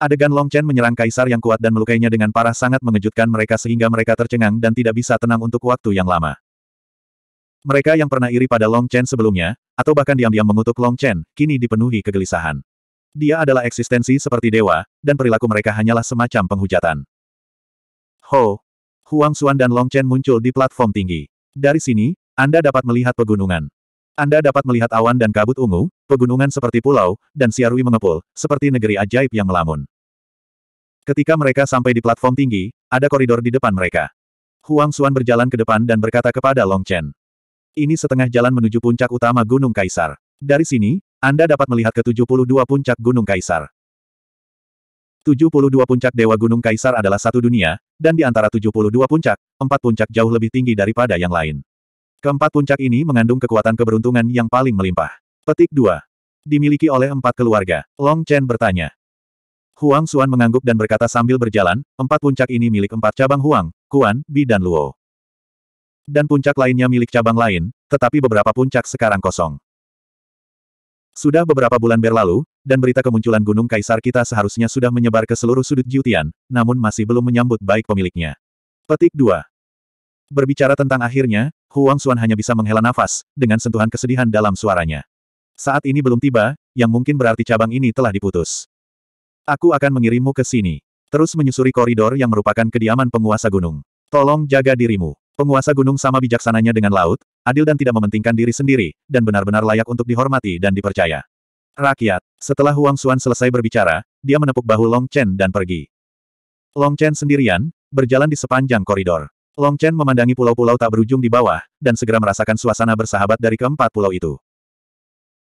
Adegan Long Chen menyerang kaisar yang kuat dan melukainya dengan parah sangat mengejutkan mereka sehingga mereka tercengang dan tidak bisa tenang untuk waktu yang lama. Mereka yang pernah iri pada Long Chen sebelumnya, atau bahkan diam-diam mengutuk Long Chen, kini dipenuhi kegelisahan. Dia adalah eksistensi seperti dewa, dan perilaku mereka hanyalah semacam penghujatan. Ho! Huang Xuan dan Long Chen muncul di platform tinggi. Dari sini, Anda dapat melihat pegunungan. Anda dapat melihat awan dan kabut ungu, pegunungan seperti pulau, dan siarui mengepul, seperti negeri ajaib yang melamun. Ketika mereka sampai di platform tinggi, ada koridor di depan mereka. Huang Xuan berjalan ke depan dan berkata kepada Long Chen. Ini setengah jalan menuju puncak utama Gunung Kaisar. Dari sini, anda dapat melihat ke-72 puncak Gunung Kaisar. 72 puncak Dewa Gunung Kaisar adalah satu dunia, dan di antara 72 puncak, empat puncak jauh lebih tinggi daripada yang lain. Keempat puncak ini mengandung kekuatan keberuntungan yang paling melimpah. Petik 2. Dimiliki oleh empat keluarga, Long Chen bertanya. Huang Xuan mengangguk dan berkata sambil berjalan, empat puncak ini milik empat cabang Huang, Kuan, Bi dan Luo. Dan puncak lainnya milik cabang lain, tetapi beberapa puncak sekarang kosong. Sudah beberapa bulan berlalu, dan berita kemunculan Gunung Kaisar kita seharusnya sudah menyebar ke seluruh sudut Jiutian, namun masih belum menyambut baik pemiliknya. Petik 2. Berbicara tentang akhirnya, Huang Xuan hanya bisa menghela nafas, dengan sentuhan kesedihan dalam suaranya. Saat ini belum tiba, yang mungkin berarti cabang ini telah diputus. Aku akan mengirimmu ke sini. Terus menyusuri koridor yang merupakan kediaman penguasa gunung. Tolong jaga dirimu. Penguasa gunung sama bijaksananya dengan laut, adil dan tidak mementingkan diri sendiri, dan benar-benar layak untuk dihormati dan dipercaya. Rakyat, setelah Huang Xuan selesai berbicara, dia menepuk bahu Long Chen dan pergi. Long Chen sendirian, berjalan di sepanjang koridor. Long Chen memandangi pulau-pulau tak berujung di bawah, dan segera merasakan suasana bersahabat dari keempat pulau itu.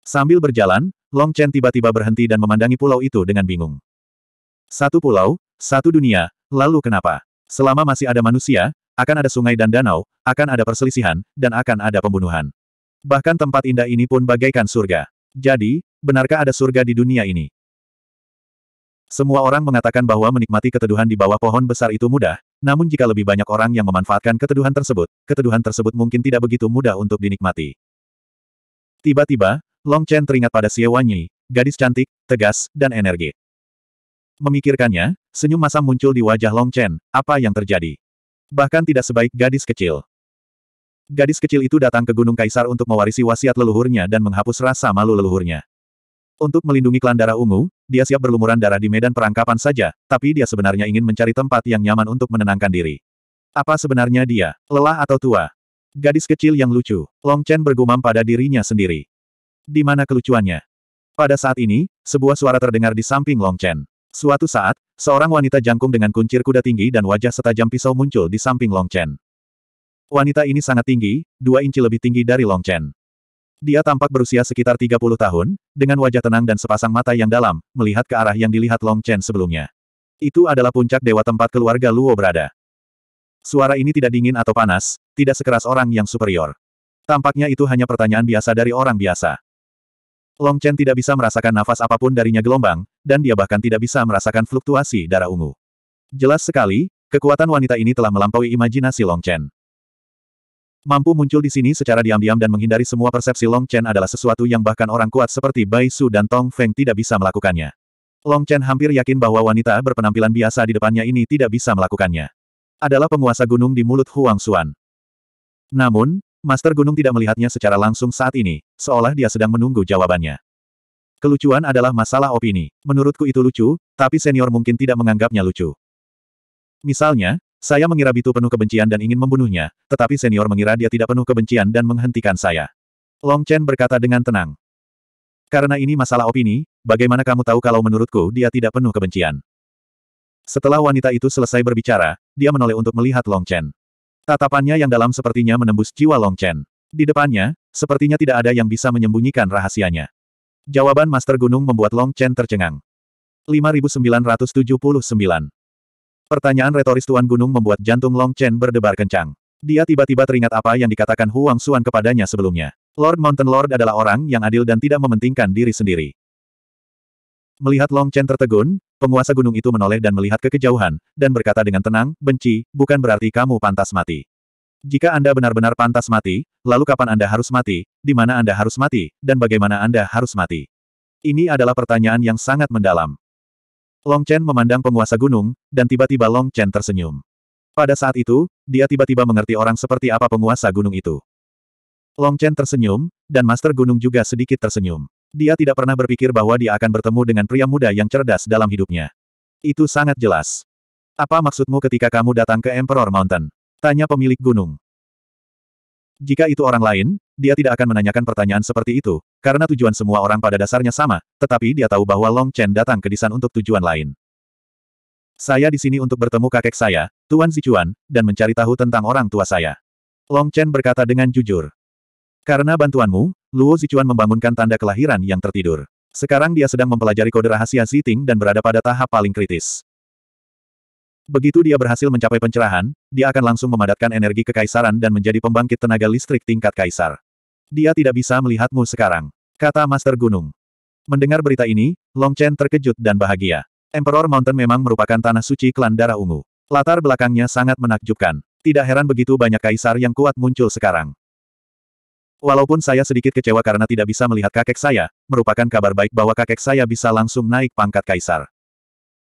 Sambil berjalan, Long Chen tiba-tiba berhenti dan memandangi pulau itu dengan bingung. Satu pulau, satu dunia, lalu kenapa? Selama masih ada manusia, akan ada sungai dan danau, akan ada perselisihan, dan akan ada pembunuhan. Bahkan tempat indah ini pun bagaikan surga. Jadi, benarkah ada surga di dunia ini? Semua orang mengatakan bahwa menikmati keteduhan di bawah pohon besar itu mudah, namun jika lebih banyak orang yang memanfaatkan keteduhan tersebut, keteduhan tersebut mungkin tidak begitu mudah untuk dinikmati. Tiba-tiba, Long Chen teringat pada Xie Wanyi, gadis cantik, tegas, dan energi. Memikirkannya, senyum masam muncul di wajah Long Chen, apa yang terjadi? Bahkan tidak sebaik gadis kecil. Gadis kecil itu datang ke Gunung Kaisar untuk mewarisi wasiat leluhurnya dan menghapus rasa malu leluhurnya. Untuk melindungi klan darah ungu, dia siap berlumuran darah di medan perangkapan saja, tapi dia sebenarnya ingin mencari tempat yang nyaman untuk menenangkan diri. Apa sebenarnya dia, lelah atau tua? Gadis kecil yang lucu, Long Chen bergumam pada dirinya sendiri. Di mana kelucuannya? Pada saat ini, sebuah suara terdengar di samping Long Chen. Suatu saat, seorang wanita jangkung dengan kuncir kuda tinggi dan wajah setajam pisau muncul di samping Long Chen. Wanita ini sangat tinggi, dua inci lebih tinggi dari Long Chen. Dia tampak berusia sekitar 30 tahun, dengan wajah tenang dan sepasang mata yang dalam, melihat ke arah yang dilihat Long Chen sebelumnya. Itu adalah puncak dewa tempat keluarga Luo berada. Suara ini tidak dingin atau panas, tidak sekeras orang yang superior. Tampaknya itu hanya pertanyaan biasa dari orang biasa. Long Chen tidak bisa merasakan nafas apapun darinya gelombang, dan dia bahkan tidak bisa merasakan fluktuasi darah ungu. Jelas sekali, kekuatan wanita ini telah melampaui imajinasi Long Chen. Mampu muncul di sini secara diam-diam dan menghindari semua persepsi Long Chen adalah sesuatu yang bahkan orang kuat seperti Bai Su dan Tong Feng tidak bisa melakukannya. Long Chen hampir yakin bahwa wanita berpenampilan biasa di depannya ini tidak bisa melakukannya. Adalah penguasa gunung di mulut Huang Xuan. Namun, Master Gunung tidak melihatnya secara langsung saat ini, seolah dia sedang menunggu jawabannya. Kelucuan adalah masalah opini. Menurutku itu lucu, tapi senior mungkin tidak menganggapnya lucu. Misalnya, saya mengira Bitu penuh kebencian dan ingin membunuhnya, tetapi senior mengira dia tidak penuh kebencian dan menghentikan saya. Long Chen berkata dengan tenang. Karena ini masalah opini, bagaimana kamu tahu kalau menurutku dia tidak penuh kebencian? Setelah wanita itu selesai berbicara, dia menoleh untuk melihat Long Chen. Tatapannya yang dalam sepertinya menembus jiwa Long Chen. Di depannya, sepertinya tidak ada yang bisa menyembunyikan rahasianya. Jawaban Master Gunung membuat Long Chen tercengang. 5979 Pertanyaan retoris Tuan Gunung membuat jantung Long Chen berdebar kencang. Dia tiba-tiba teringat apa yang dikatakan Huang Xuan kepadanya sebelumnya. Lord Mountain Lord adalah orang yang adil dan tidak mementingkan diri sendiri. Melihat Long Chen tertegun, penguasa gunung itu menoleh dan melihat ke kejauhan, dan berkata dengan tenang, benci, bukan berarti kamu pantas mati. Jika Anda benar-benar pantas mati, lalu kapan Anda harus mati, di mana Anda harus mati, dan bagaimana Anda harus mati? Ini adalah pertanyaan yang sangat mendalam. Long Chen memandang penguasa gunung, dan tiba-tiba Long Chen tersenyum. Pada saat itu, dia tiba-tiba mengerti orang seperti apa penguasa gunung itu. Long Chen tersenyum, dan Master Gunung juga sedikit tersenyum. Dia tidak pernah berpikir bahwa dia akan bertemu dengan pria muda yang cerdas dalam hidupnya. Itu sangat jelas. Apa maksudmu ketika kamu datang ke Emperor Mountain? Tanya pemilik gunung. Jika itu orang lain, dia tidak akan menanyakan pertanyaan seperti itu, karena tujuan semua orang pada dasarnya sama, tetapi dia tahu bahwa Long Chen datang ke Disan untuk tujuan lain. Saya di sini untuk bertemu kakek saya, Tuan Zichuan, dan mencari tahu tentang orang tua saya. Long Chen berkata dengan jujur. Karena bantuanmu, Luo Zichuan membangunkan tanda kelahiran yang tertidur. Sekarang dia sedang mempelajari kode rahasia Ziting dan berada pada tahap paling kritis. Begitu dia berhasil mencapai pencerahan, dia akan langsung memadatkan energi kekaisaran dan menjadi pembangkit tenaga listrik tingkat kaisar. Dia tidak bisa melihatmu sekarang, kata Master Gunung. Mendengar berita ini, Long Chen terkejut dan bahagia. Emperor Mountain memang merupakan tanah suci klan darah ungu. Latar belakangnya sangat menakjubkan. Tidak heran begitu banyak kaisar yang kuat muncul sekarang. Walaupun saya sedikit kecewa karena tidak bisa melihat kakek saya, merupakan kabar baik bahwa kakek saya bisa langsung naik pangkat kaisar.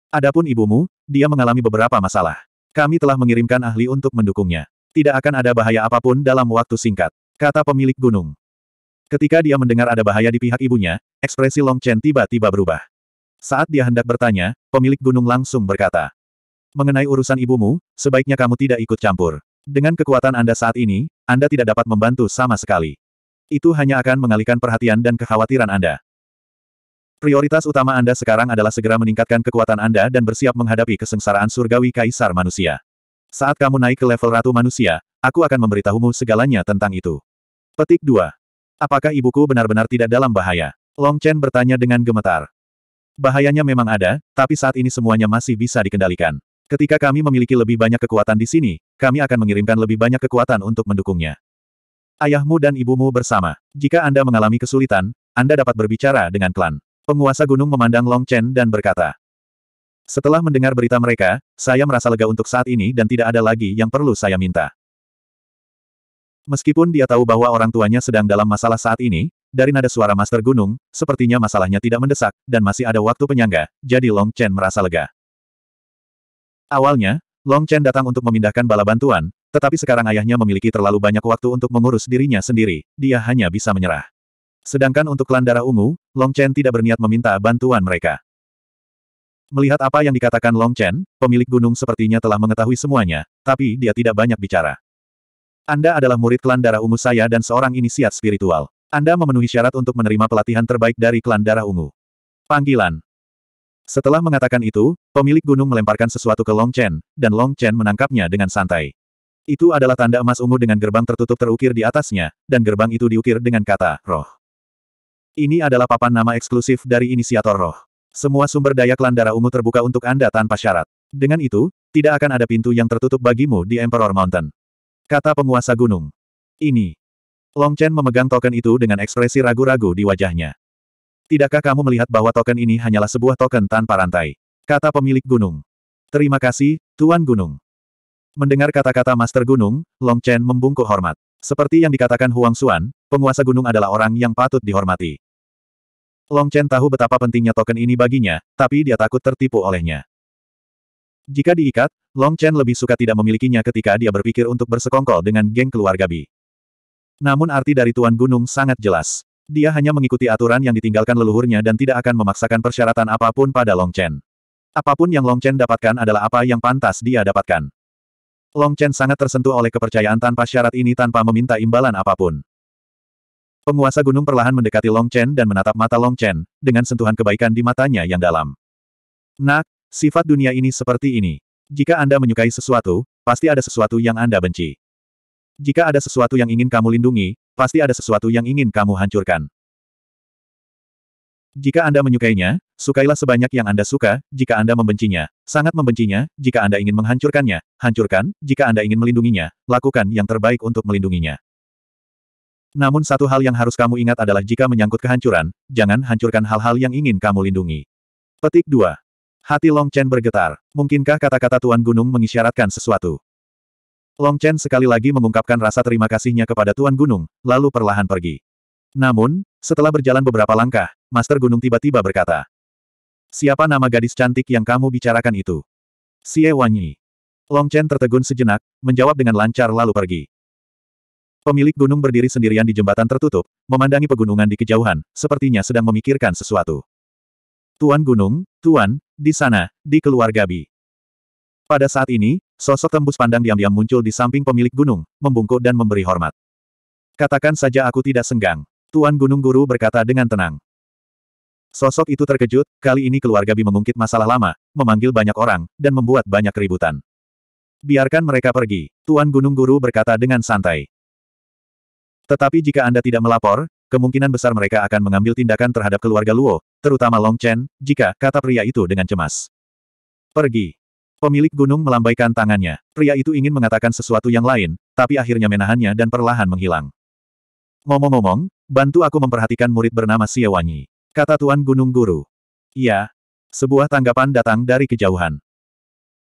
Adapun ibumu, dia mengalami beberapa masalah. Kami telah mengirimkan ahli untuk mendukungnya. Tidak akan ada bahaya apapun dalam waktu singkat, kata pemilik gunung. Ketika dia mendengar ada bahaya di pihak ibunya, ekspresi Long Chen tiba-tiba berubah. Saat dia hendak bertanya, pemilik gunung langsung berkata, Mengenai urusan ibumu, sebaiknya kamu tidak ikut campur. Dengan kekuatan Anda saat ini, Anda tidak dapat membantu sama sekali. Itu hanya akan mengalihkan perhatian dan kekhawatiran Anda. Prioritas utama Anda sekarang adalah segera meningkatkan kekuatan Anda dan bersiap menghadapi kesengsaraan surgawi kaisar manusia. Saat kamu naik ke level ratu manusia, aku akan memberitahumu segalanya tentang itu. Petik 2. Apakah ibuku benar-benar tidak dalam bahaya? Long Chen bertanya dengan gemetar. Bahayanya memang ada, tapi saat ini semuanya masih bisa dikendalikan. Ketika kami memiliki lebih banyak kekuatan di sini, kami akan mengirimkan lebih banyak kekuatan untuk mendukungnya. Ayahmu dan ibumu bersama. Jika Anda mengalami kesulitan, Anda dapat berbicara dengan klan. Penguasa gunung memandang Long Chen dan berkata. Setelah mendengar berita mereka, saya merasa lega untuk saat ini dan tidak ada lagi yang perlu saya minta. Meskipun dia tahu bahwa orang tuanya sedang dalam masalah saat ini, dari nada suara Master Gunung, sepertinya masalahnya tidak mendesak, dan masih ada waktu penyangga, jadi Long Chen merasa lega. Awalnya, Long Chen datang untuk memindahkan bala bantuan, tetapi sekarang ayahnya memiliki terlalu banyak waktu untuk mengurus dirinya sendiri, dia hanya bisa menyerah. Sedangkan untuk klan darah ungu, Long Chen tidak berniat meminta bantuan mereka. Melihat apa yang dikatakan Long Chen, pemilik gunung sepertinya telah mengetahui semuanya, tapi dia tidak banyak bicara. Anda adalah murid klan darah ungu saya dan seorang inisiat spiritual. Anda memenuhi syarat untuk menerima pelatihan terbaik dari klan darah ungu. Panggilan. Setelah mengatakan itu, pemilik gunung melemparkan sesuatu ke Long Chen, dan Long Chen menangkapnya dengan santai. Itu adalah tanda emas ungu dengan gerbang tertutup terukir di atasnya, dan gerbang itu diukir dengan kata, roh. Ini adalah papan nama eksklusif dari inisiator roh. Semua sumber daya klan darah Ungu terbuka untuk Anda tanpa syarat. Dengan itu, tidak akan ada pintu yang tertutup bagimu di Emperor Mountain. Kata penguasa gunung. Ini. Long Chen memegang token itu dengan ekspresi ragu-ragu di wajahnya. Tidakkah kamu melihat bahwa token ini hanyalah sebuah token tanpa rantai? Kata pemilik gunung. Terima kasih, Tuan Gunung. Mendengar kata-kata Master Gunung, Long Chen membungkuk hormat. Seperti yang dikatakan Huang Xuan, penguasa gunung adalah orang yang patut dihormati. Long Chen tahu betapa pentingnya token ini baginya, tapi dia takut tertipu olehnya. Jika diikat, Long Chen lebih suka tidak memilikinya ketika dia berpikir untuk bersekongkol dengan geng keluarga Bi. Namun arti dari Tuan Gunung sangat jelas. Dia hanya mengikuti aturan yang ditinggalkan leluhurnya dan tidak akan memaksakan persyaratan apapun pada Long Chen. Apapun yang Long Chen dapatkan adalah apa yang pantas dia dapatkan. Long Chen sangat tersentuh oleh kepercayaan tanpa syarat ini tanpa meminta imbalan apapun. Penguasa gunung perlahan mendekati Long Chen dan menatap mata Long Chen, dengan sentuhan kebaikan di matanya yang dalam. Nak, sifat dunia ini seperti ini. Jika Anda menyukai sesuatu, pasti ada sesuatu yang Anda benci. Jika ada sesuatu yang ingin kamu lindungi, pasti ada sesuatu yang ingin kamu hancurkan. Jika Anda menyukainya, Sukailah sebanyak yang Anda suka, jika Anda membencinya, sangat membencinya, jika Anda ingin menghancurkannya, hancurkan, jika Anda ingin melindunginya, lakukan yang terbaik untuk melindunginya. Namun satu hal yang harus kamu ingat adalah jika menyangkut kehancuran, jangan hancurkan hal-hal yang ingin kamu lindungi. Petik 2. Hati Long Chen bergetar. Mungkinkah kata-kata Tuan Gunung mengisyaratkan sesuatu? Long Chen sekali lagi mengungkapkan rasa terima kasihnya kepada Tuan Gunung, lalu perlahan pergi. Namun, setelah berjalan beberapa langkah, Master Gunung tiba-tiba berkata, Siapa nama gadis cantik yang kamu bicarakan itu? Xie Wanyi. Long Chen tertegun sejenak, menjawab dengan lancar lalu pergi. Pemilik gunung berdiri sendirian di jembatan tertutup, memandangi pegunungan di kejauhan, sepertinya sedang memikirkan sesuatu. Tuan Gunung, Tuan, di sana, di keluarga Bi. Pada saat ini, sosok tembus pandang diam-diam muncul di samping pemilik gunung, membungkuk dan memberi hormat. Katakan saja aku tidak senggang. Tuan Gunung Guru berkata dengan tenang. Sosok itu terkejut, kali ini keluarga Bi mengungkit masalah lama, memanggil banyak orang, dan membuat banyak keributan. Biarkan mereka pergi, Tuan Gunung Guru berkata dengan santai. Tetapi jika Anda tidak melapor, kemungkinan besar mereka akan mengambil tindakan terhadap keluarga Luo, terutama Long Chen, jika, kata pria itu dengan cemas. Pergi. Pemilik gunung melambaikan tangannya. Pria itu ingin mengatakan sesuatu yang lain, tapi akhirnya menahannya dan perlahan menghilang. Ngomong-ngomong, bantu aku memperhatikan murid bernama Xie Wanyi. Kata Tuan Gunung Guru. Iya. Sebuah tanggapan datang dari kejauhan.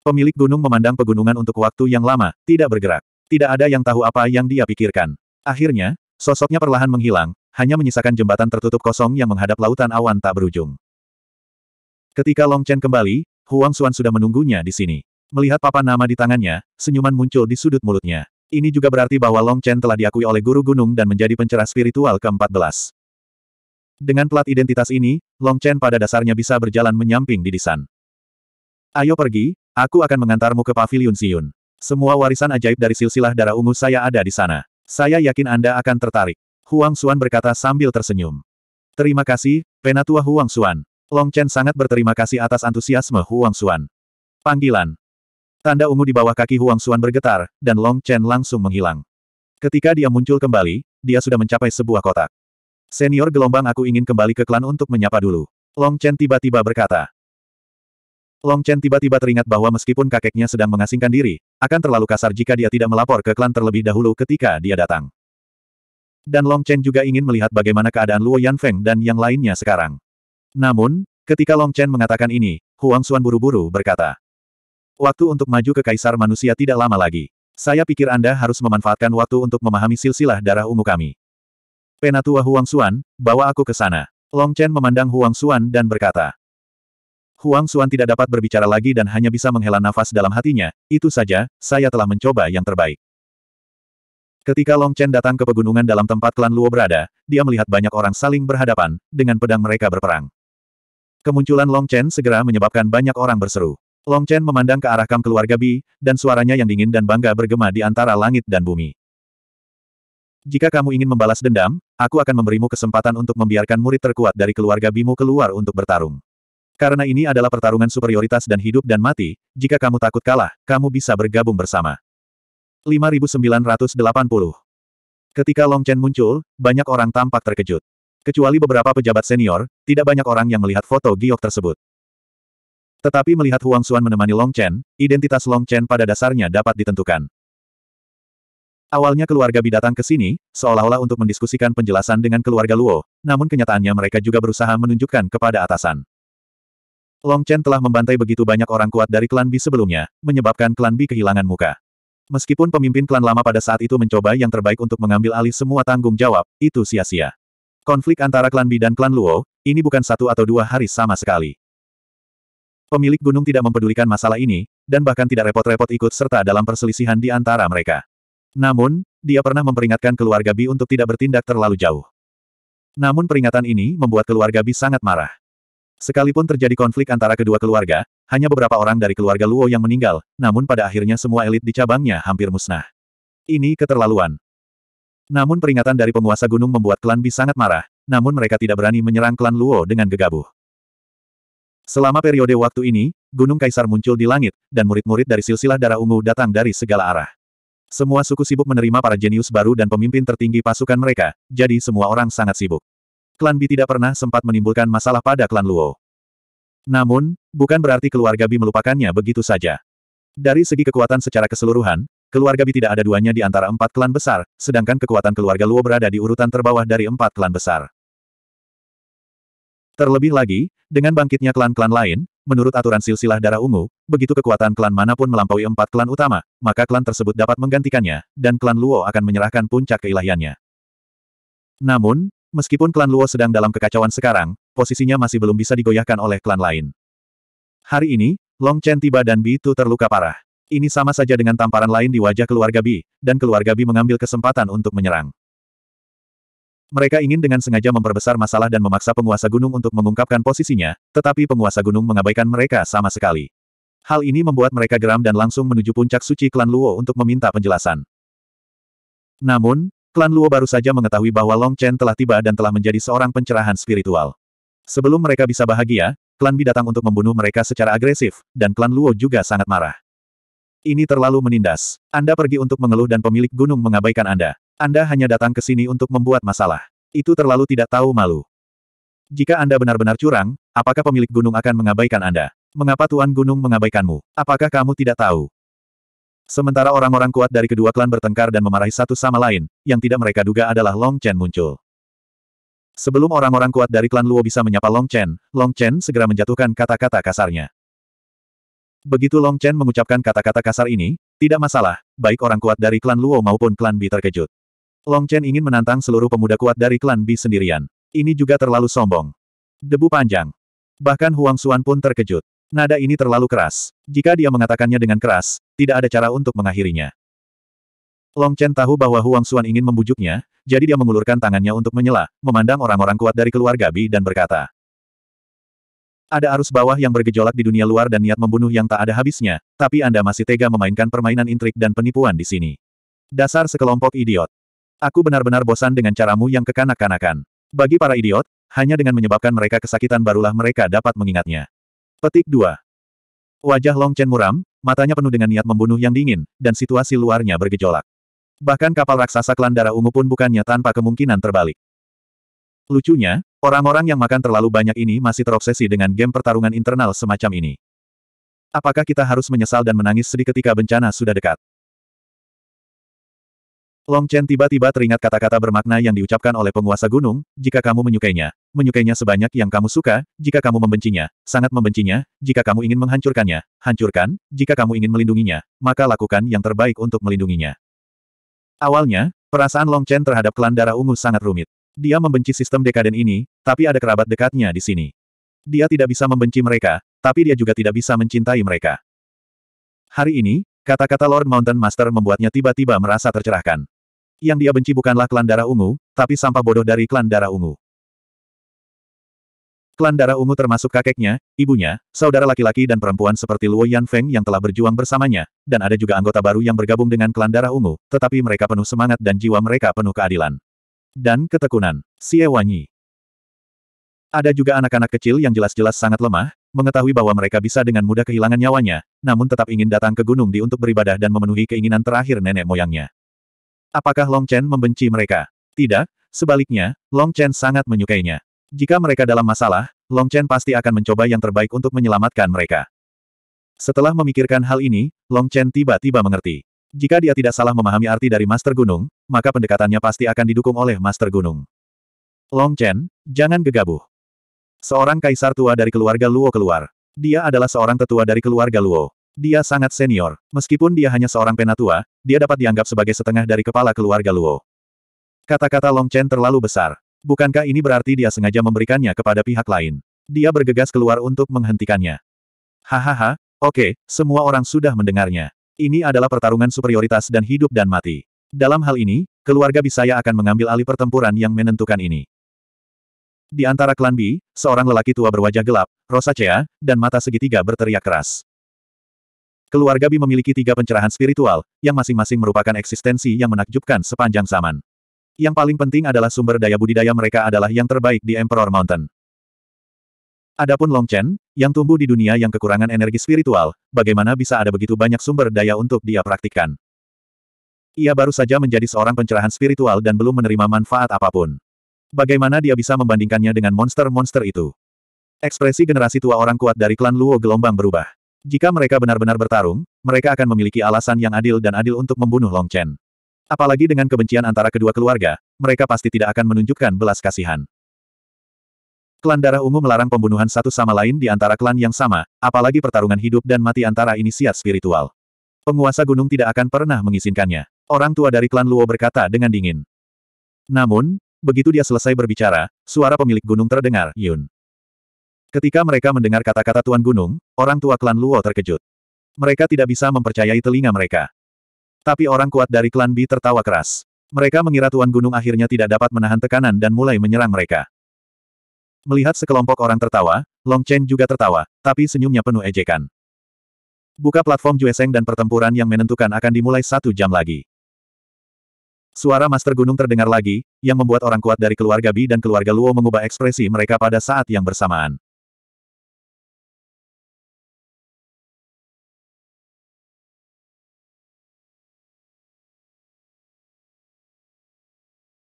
Pemilik gunung memandang pegunungan untuk waktu yang lama, tidak bergerak. Tidak ada yang tahu apa yang dia pikirkan. Akhirnya, sosoknya perlahan menghilang, hanya menyisakan jembatan tertutup kosong yang menghadap lautan awan tak berujung. Ketika Long Chen kembali, Huang Xuan sudah menunggunya di sini. Melihat papan nama di tangannya, senyuman muncul di sudut mulutnya. Ini juga berarti bahwa Long Chen telah diakui oleh guru gunung dan menjadi pencerah spiritual ke-14. Dengan plat identitas ini, Long Chen pada dasarnya bisa berjalan menyamping di Disan. Ayo pergi, aku akan mengantarmu ke Paviliun Siun. Semua warisan ajaib dari silsilah darah ungu saya ada di sana. Saya yakin Anda akan tertarik. Huang Xuan berkata sambil tersenyum. Terima kasih, Penatua Huang Xuan. Long Chen sangat berterima kasih atas antusiasme Huang Xuan. Panggilan. Tanda ungu di bawah kaki Huang Xuan bergetar, dan Long Chen langsung menghilang. Ketika dia muncul kembali, dia sudah mencapai sebuah kotak. Senior gelombang aku ingin kembali ke klan untuk menyapa dulu. Long Chen tiba-tiba berkata. Long Chen tiba-tiba teringat bahwa meskipun kakeknya sedang mengasingkan diri, akan terlalu kasar jika dia tidak melapor ke klan terlebih dahulu ketika dia datang. Dan Long Chen juga ingin melihat bagaimana keadaan Luo Yanfeng dan yang lainnya sekarang. Namun, ketika Long Chen mengatakan ini, Huang Xuan buru-buru berkata, Waktu untuk maju ke Kaisar Manusia tidak lama lagi. Saya pikir Anda harus memanfaatkan waktu untuk memahami silsilah darah ungu kami. Penatua Huang Xuan, bawa aku ke sana. Long Chen memandang Huang Xuan dan berkata. Huang Xuan tidak dapat berbicara lagi dan hanya bisa menghela nafas dalam hatinya, itu saja, saya telah mencoba yang terbaik. Ketika Long Chen datang ke pegunungan dalam tempat klan Luo berada, dia melihat banyak orang saling berhadapan, dengan pedang mereka berperang. Kemunculan Long Chen segera menyebabkan banyak orang berseru. Long Chen memandang ke arah kam keluarga Bi, dan suaranya yang dingin dan bangga bergema di antara langit dan bumi. Jika kamu ingin membalas dendam, aku akan memberimu kesempatan untuk membiarkan murid terkuat dari keluarga Bimo keluar untuk bertarung. Karena ini adalah pertarungan superioritas dan hidup dan mati, jika kamu takut kalah, kamu bisa bergabung bersama. 5980 Ketika Long Chen muncul, banyak orang tampak terkejut. Kecuali beberapa pejabat senior, tidak banyak orang yang melihat foto giok tersebut. Tetapi melihat Huang Xuan menemani Long Chen, identitas Long Chen pada dasarnya dapat ditentukan. Awalnya keluarga Bi datang ke sini, seolah-olah untuk mendiskusikan penjelasan dengan keluarga Luo, namun kenyataannya mereka juga berusaha menunjukkan kepada atasan. Long Chen telah membantai begitu banyak orang kuat dari klan Bi sebelumnya, menyebabkan klan Bi kehilangan muka. Meskipun pemimpin klan lama pada saat itu mencoba yang terbaik untuk mengambil alih semua tanggung jawab, itu sia-sia. Konflik antara klan Bi dan klan Luo, ini bukan satu atau dua hari sama sekali. Pemilik gunung tidak mempedulikan masalah ini, dan bahkan tidak repot-repot ikut serta dalam perselisihan di antara mereka. Namun, dia pernah memperingatkan keluarga Bi untuk tidak bertindak terlalu jauh. Namun peringatan ini membuat keluarga Bi sangat marah. Sekalipun terjadi konflik antara kedua keluarga, hanya beberapa orang dari keluarga Luo yang meninggal, namun pada akhirnya semua elit di cabangnya hampir musnah. Ini keterlaluan. Namun peringatan dari penguasa gunung membuat klan Bi sangat marah, namun mereka tidak berani menyerang klan Luo dengan gegabah. Selama periode waktu ini, Gunung Kaisar muncul di langit, dan murid-murid dari silsilah darah ungu datang dari segala arah. Semua suku sibuk menerima para jenius baru dan pemimpin tertinggi pasukan mereka, jadi semua orang sangat sibuk. Klan Bi tidak pernah sempat menimbulkan masalah pada klan Luo. Namun, bukan berarti keluarga Bi melupakannya begitu saja. Dari segi kekuatan secara keseluruhan, keluarga Bi tidak ada duanya di antara empat klan besar, sedangkan kekuatan keluarga Luo berada di urutan terbawah dari empat klan besar. Terlebih lagi, dengan bangkitnya klan-klan lain, menurut aturan silsilah darah ungu, begitu kekuatan klan manapun melampaui empat klan utama, maka klan tersebut dapat menggantikannya, dan klan Luo akan menyerahkan puncak keilahiannya. Namun, meskipun klan Luo sedang dalam kekacauan sekarang, posisinya masih belum bisa digoyahkan oleh klan lain. Hari ini, Long Chen tiba dan Bi Tu terluka parah. Ini sama saja dengan tamparan lain di wajah keluarga Bi, dan keluarga Bi mengambil kesempatan untuk menyerang. Mereka ingin dengan sengaja memperbesar masalah dan memaksa penguasa gunung untuk mengungkapkan posisinya, tetapi penguasa gunung mengabaikan mereka sama sekali. Hal ini membuat mereka geram dan langsung menuju puncak suci klan Luo untuk meminta penjelasan. Namun, klan Luo baru saja mengetahui bahwa Long Chen telah tiba dan telah menjadi seorang pencerahan spiritual. Sebelum mereka bisa bahagia, klan Bi datang untuk membunuh mereka secara agresif, dan klan Luo juga sangat marah. Ini terlalu menindas. Anda pergi untuk mengeluh dan pemilik gunung mengabaikan Anda. Anda hanya datang ke sini untuk membuat masalah. Itu terlalu tidak tahu malu. Jika Anda benar-benar curang, apakah pemilik gunung akan mengabaikan Anda? Mengapa Tuan Gunung mengabaikanmu? Apakah kamu tidak tahu? Sementara orang-orang kuat dari kedua klan bertengkar dan memarahi satu sama lain, yang tidak mereka duga adalah Long Chen muncul. Sebelum orang-orang kuat dari klan Luo bisa menyapa Long Chen, Long Chen segera menjatuhkan kata-kata kasarnya. Begitu Long Chen mengucapkan kata-kata kasar ini, tidak masalah, baik orang kuat dari klan Luo maupun klan Bi terkejut. Long Chen ingin menantang seluruh pemuda kuat dari klan Bi sendirian. Ini juga terlalu sombong. Debu panjang. Bahkan Huang Xuan pun terkejut. Nada ini terlalu keras. Jika dia mengatakannya dengan keras, tidak ada cara untuk mengakhirinya. Long Chen tahu bahwa Huang Xuan ingin membujuknya, jadi dia mengulurkan tangannya untuk menyela, memandang orang-orang kuat dari keluarga Bi dan berkata, ada arus bawah yang bergejolak di dunia luar dan niat membunuh yang tak ada habisnya, tapi Anda masih tega memainkan permainan intrik dan penipuan di sini. Dasar sekelompok idiot. Aku benar-benar bosan dengan caramu yang kekanak-kanakan. Bagi para idiot, hanya dengan menyebabkan mereka kesakitan barulah mereka dapat mengingatnya. Petik 2. Wajah Long Chen muram, matanya penuh dengan niat membunuh yang dingin, dan situasi luarnya bergejolak. Bahkan kapal raksasa klan darah ungu pun bukannya tanpa kemungkinan terbalik. Lucunya, orang-orang yang makan terlalu banyak ini masih terobsesi dengan game pertarungan internal semacam ini. Apakah kita harus menyesal dan menangis sedih ketika bencana sudah dekat? Long Chen tiba-tiba teringat kata-kata bermakna yang diucapkan oleh penguasa gunung, jika kamu menyukainya, menyukainya sebanyak yang kamu suka, jika kamu membencinya, sangat membencinya, jika kamu ingin menghancurkannya, hancurkan, jika kamu ingin melindunginya, maka lakukan yang terbaik untuk melindunginya. Awalnya, perasaan Long Chen terhadap klan darah ungu sangat rumit. Dia membenci sistem dekaden ini, tapi ada kerabat dekatnya di sini. Dia tidak bisa membenci mereka, tapi dia juga tidak bisa mencintai mereka. Hari ini, kata-kata Lord Mountain Master membuatnya tiba-tiba merasa tercerahkan. Yang dia benci bukanlah klan darah ungu, tapi sampah bodoh dari klan darah ungu. Klan darah ungu termasuk kakeknya, ibunya, saudara laki-laki dan perempuan seperti Luo Yan Feng yang telah berjuang bersamanya, dan ada juga anggota baru yang bergabung dengan klan darah ungu, tetapi mereka penuh semangat dan jiwa mereka penuh keadilan. Dan ketekunan, Wanyi. Ada juga anak-anak kecil yang jelas-jelas sangat lemah, mengetahui bahwa mereka bisa dengan mudah kehilangan nyawanya, namun tetap ingin datang ke Gunung Di untuk beribadah dan memenuhi keinginan terakhir nenek moyangnya. Apakah Long Chen membenci mereka? Tidak, sebaliknya, Long Chen sangat menyukainya. Jika mereka dalam masalah, Long Chen pasti akan mencoba yang terbaik untuk menyelamatkan mereka. Setelah memikirkan hal ini, Long Chen tiba-tiba mengerti. Jika dia tidak salah memahami arti dari Master Gunung, maka pendekatannya pasti akan didukung oleh Master Gunung. Long Chen, jangan gegabah. Seorang kaisar tua dari keluarga Luo keluar. Dia adalah seorang tetua dari keluarga Luo. Dia sangat senior. Meskipun dia hanya seorang penatua, dia dapat dianggap sebagai setengah dari kepala keluarga Luo. Kata-kata Long Chen terlalu besar. Bukankah ini berarti dia sengaja memberikannya kepada pihak lain? Dia bergegas keluar untuk menghentikannya. Hahaha, oke, okay, semua orang sudah mendengarnya. Ini adalah pertarungan superioritas dan hidup dan mati. Dalam hal ini, keluarga Bisaya akan mengambil alih pertempuran yang menentukan ini. Di antara klan Bi, seorang lelaki tua berwajah gelap, rosacea, dan mata segitiga berteriak keras. Keluarga Bi memiliki tiga pencerahan spiritual, yang masing-masing merupakan eksistensi yang menakjubkan sepanjang zaman. Yang paling penting adalah sumber daya budidaya mereka adalah yang terbaik di Emperor Mountain. Adapun Long Chen, yang tumbuh di dunia yang kekurangan energi spiritual, bagaimana bisa ada begitu banyak sumber daya untuk dia praktikkan? Ia baru saja menjadi seorang pencerahan spiritual dan belum menerima manfaat apapun. Bagaimana dia bisa membandingkannya dengan monster-monster itu? Ekspresi generasi tua orang kuat dari klan Luo gelombang berubah. Jika mereka benar-benar bertarung, mereka akan memiliki alasan yang adil dan adil untuk membunuh Long Chen. Apalagi dengan kebencian antara kedua keluarga, mereka pasti tidak akan menunjukkan belas kasihan. Klan Darah Ungu melarang pembunuhan satu sama lain di antara klan yang sama, apalagi pertarungan hidup dan mati antara inisiat spiritual. Penguasa gunung tidak akan pernah mengizinkannya. Orang tua dari klan Luo berkata dengan dingin. Namun, begitu dia selesai berbicara, suara pemilik gunung terdengar, Yun. Ketika mereka mendengar kata-kata Tuan Gunung, orang tua klan Luo terkejut. Mereka tidak bisa mempercayai telinga mereka. Tapi orang kuat dari klan Bi tertawa keras. Mereka mengira Tuan Gunung akhirnya tidak dapat menahan tekanan dan mulai menyerang mereka. Melihat sekelompok orang tertawa, Long Chen juga tertawa, tapi senyumnya penuh ejekan. Buka platform Jueseng dan pertempuran yang menentukan akan dimulai satu jam lagi. Suara Master Gunung terdengar lagi, yang membuat orang kuat dari keluarga Bi dan keluarga Luo mengubah ekspresi mereka pada saat yang bersamaan.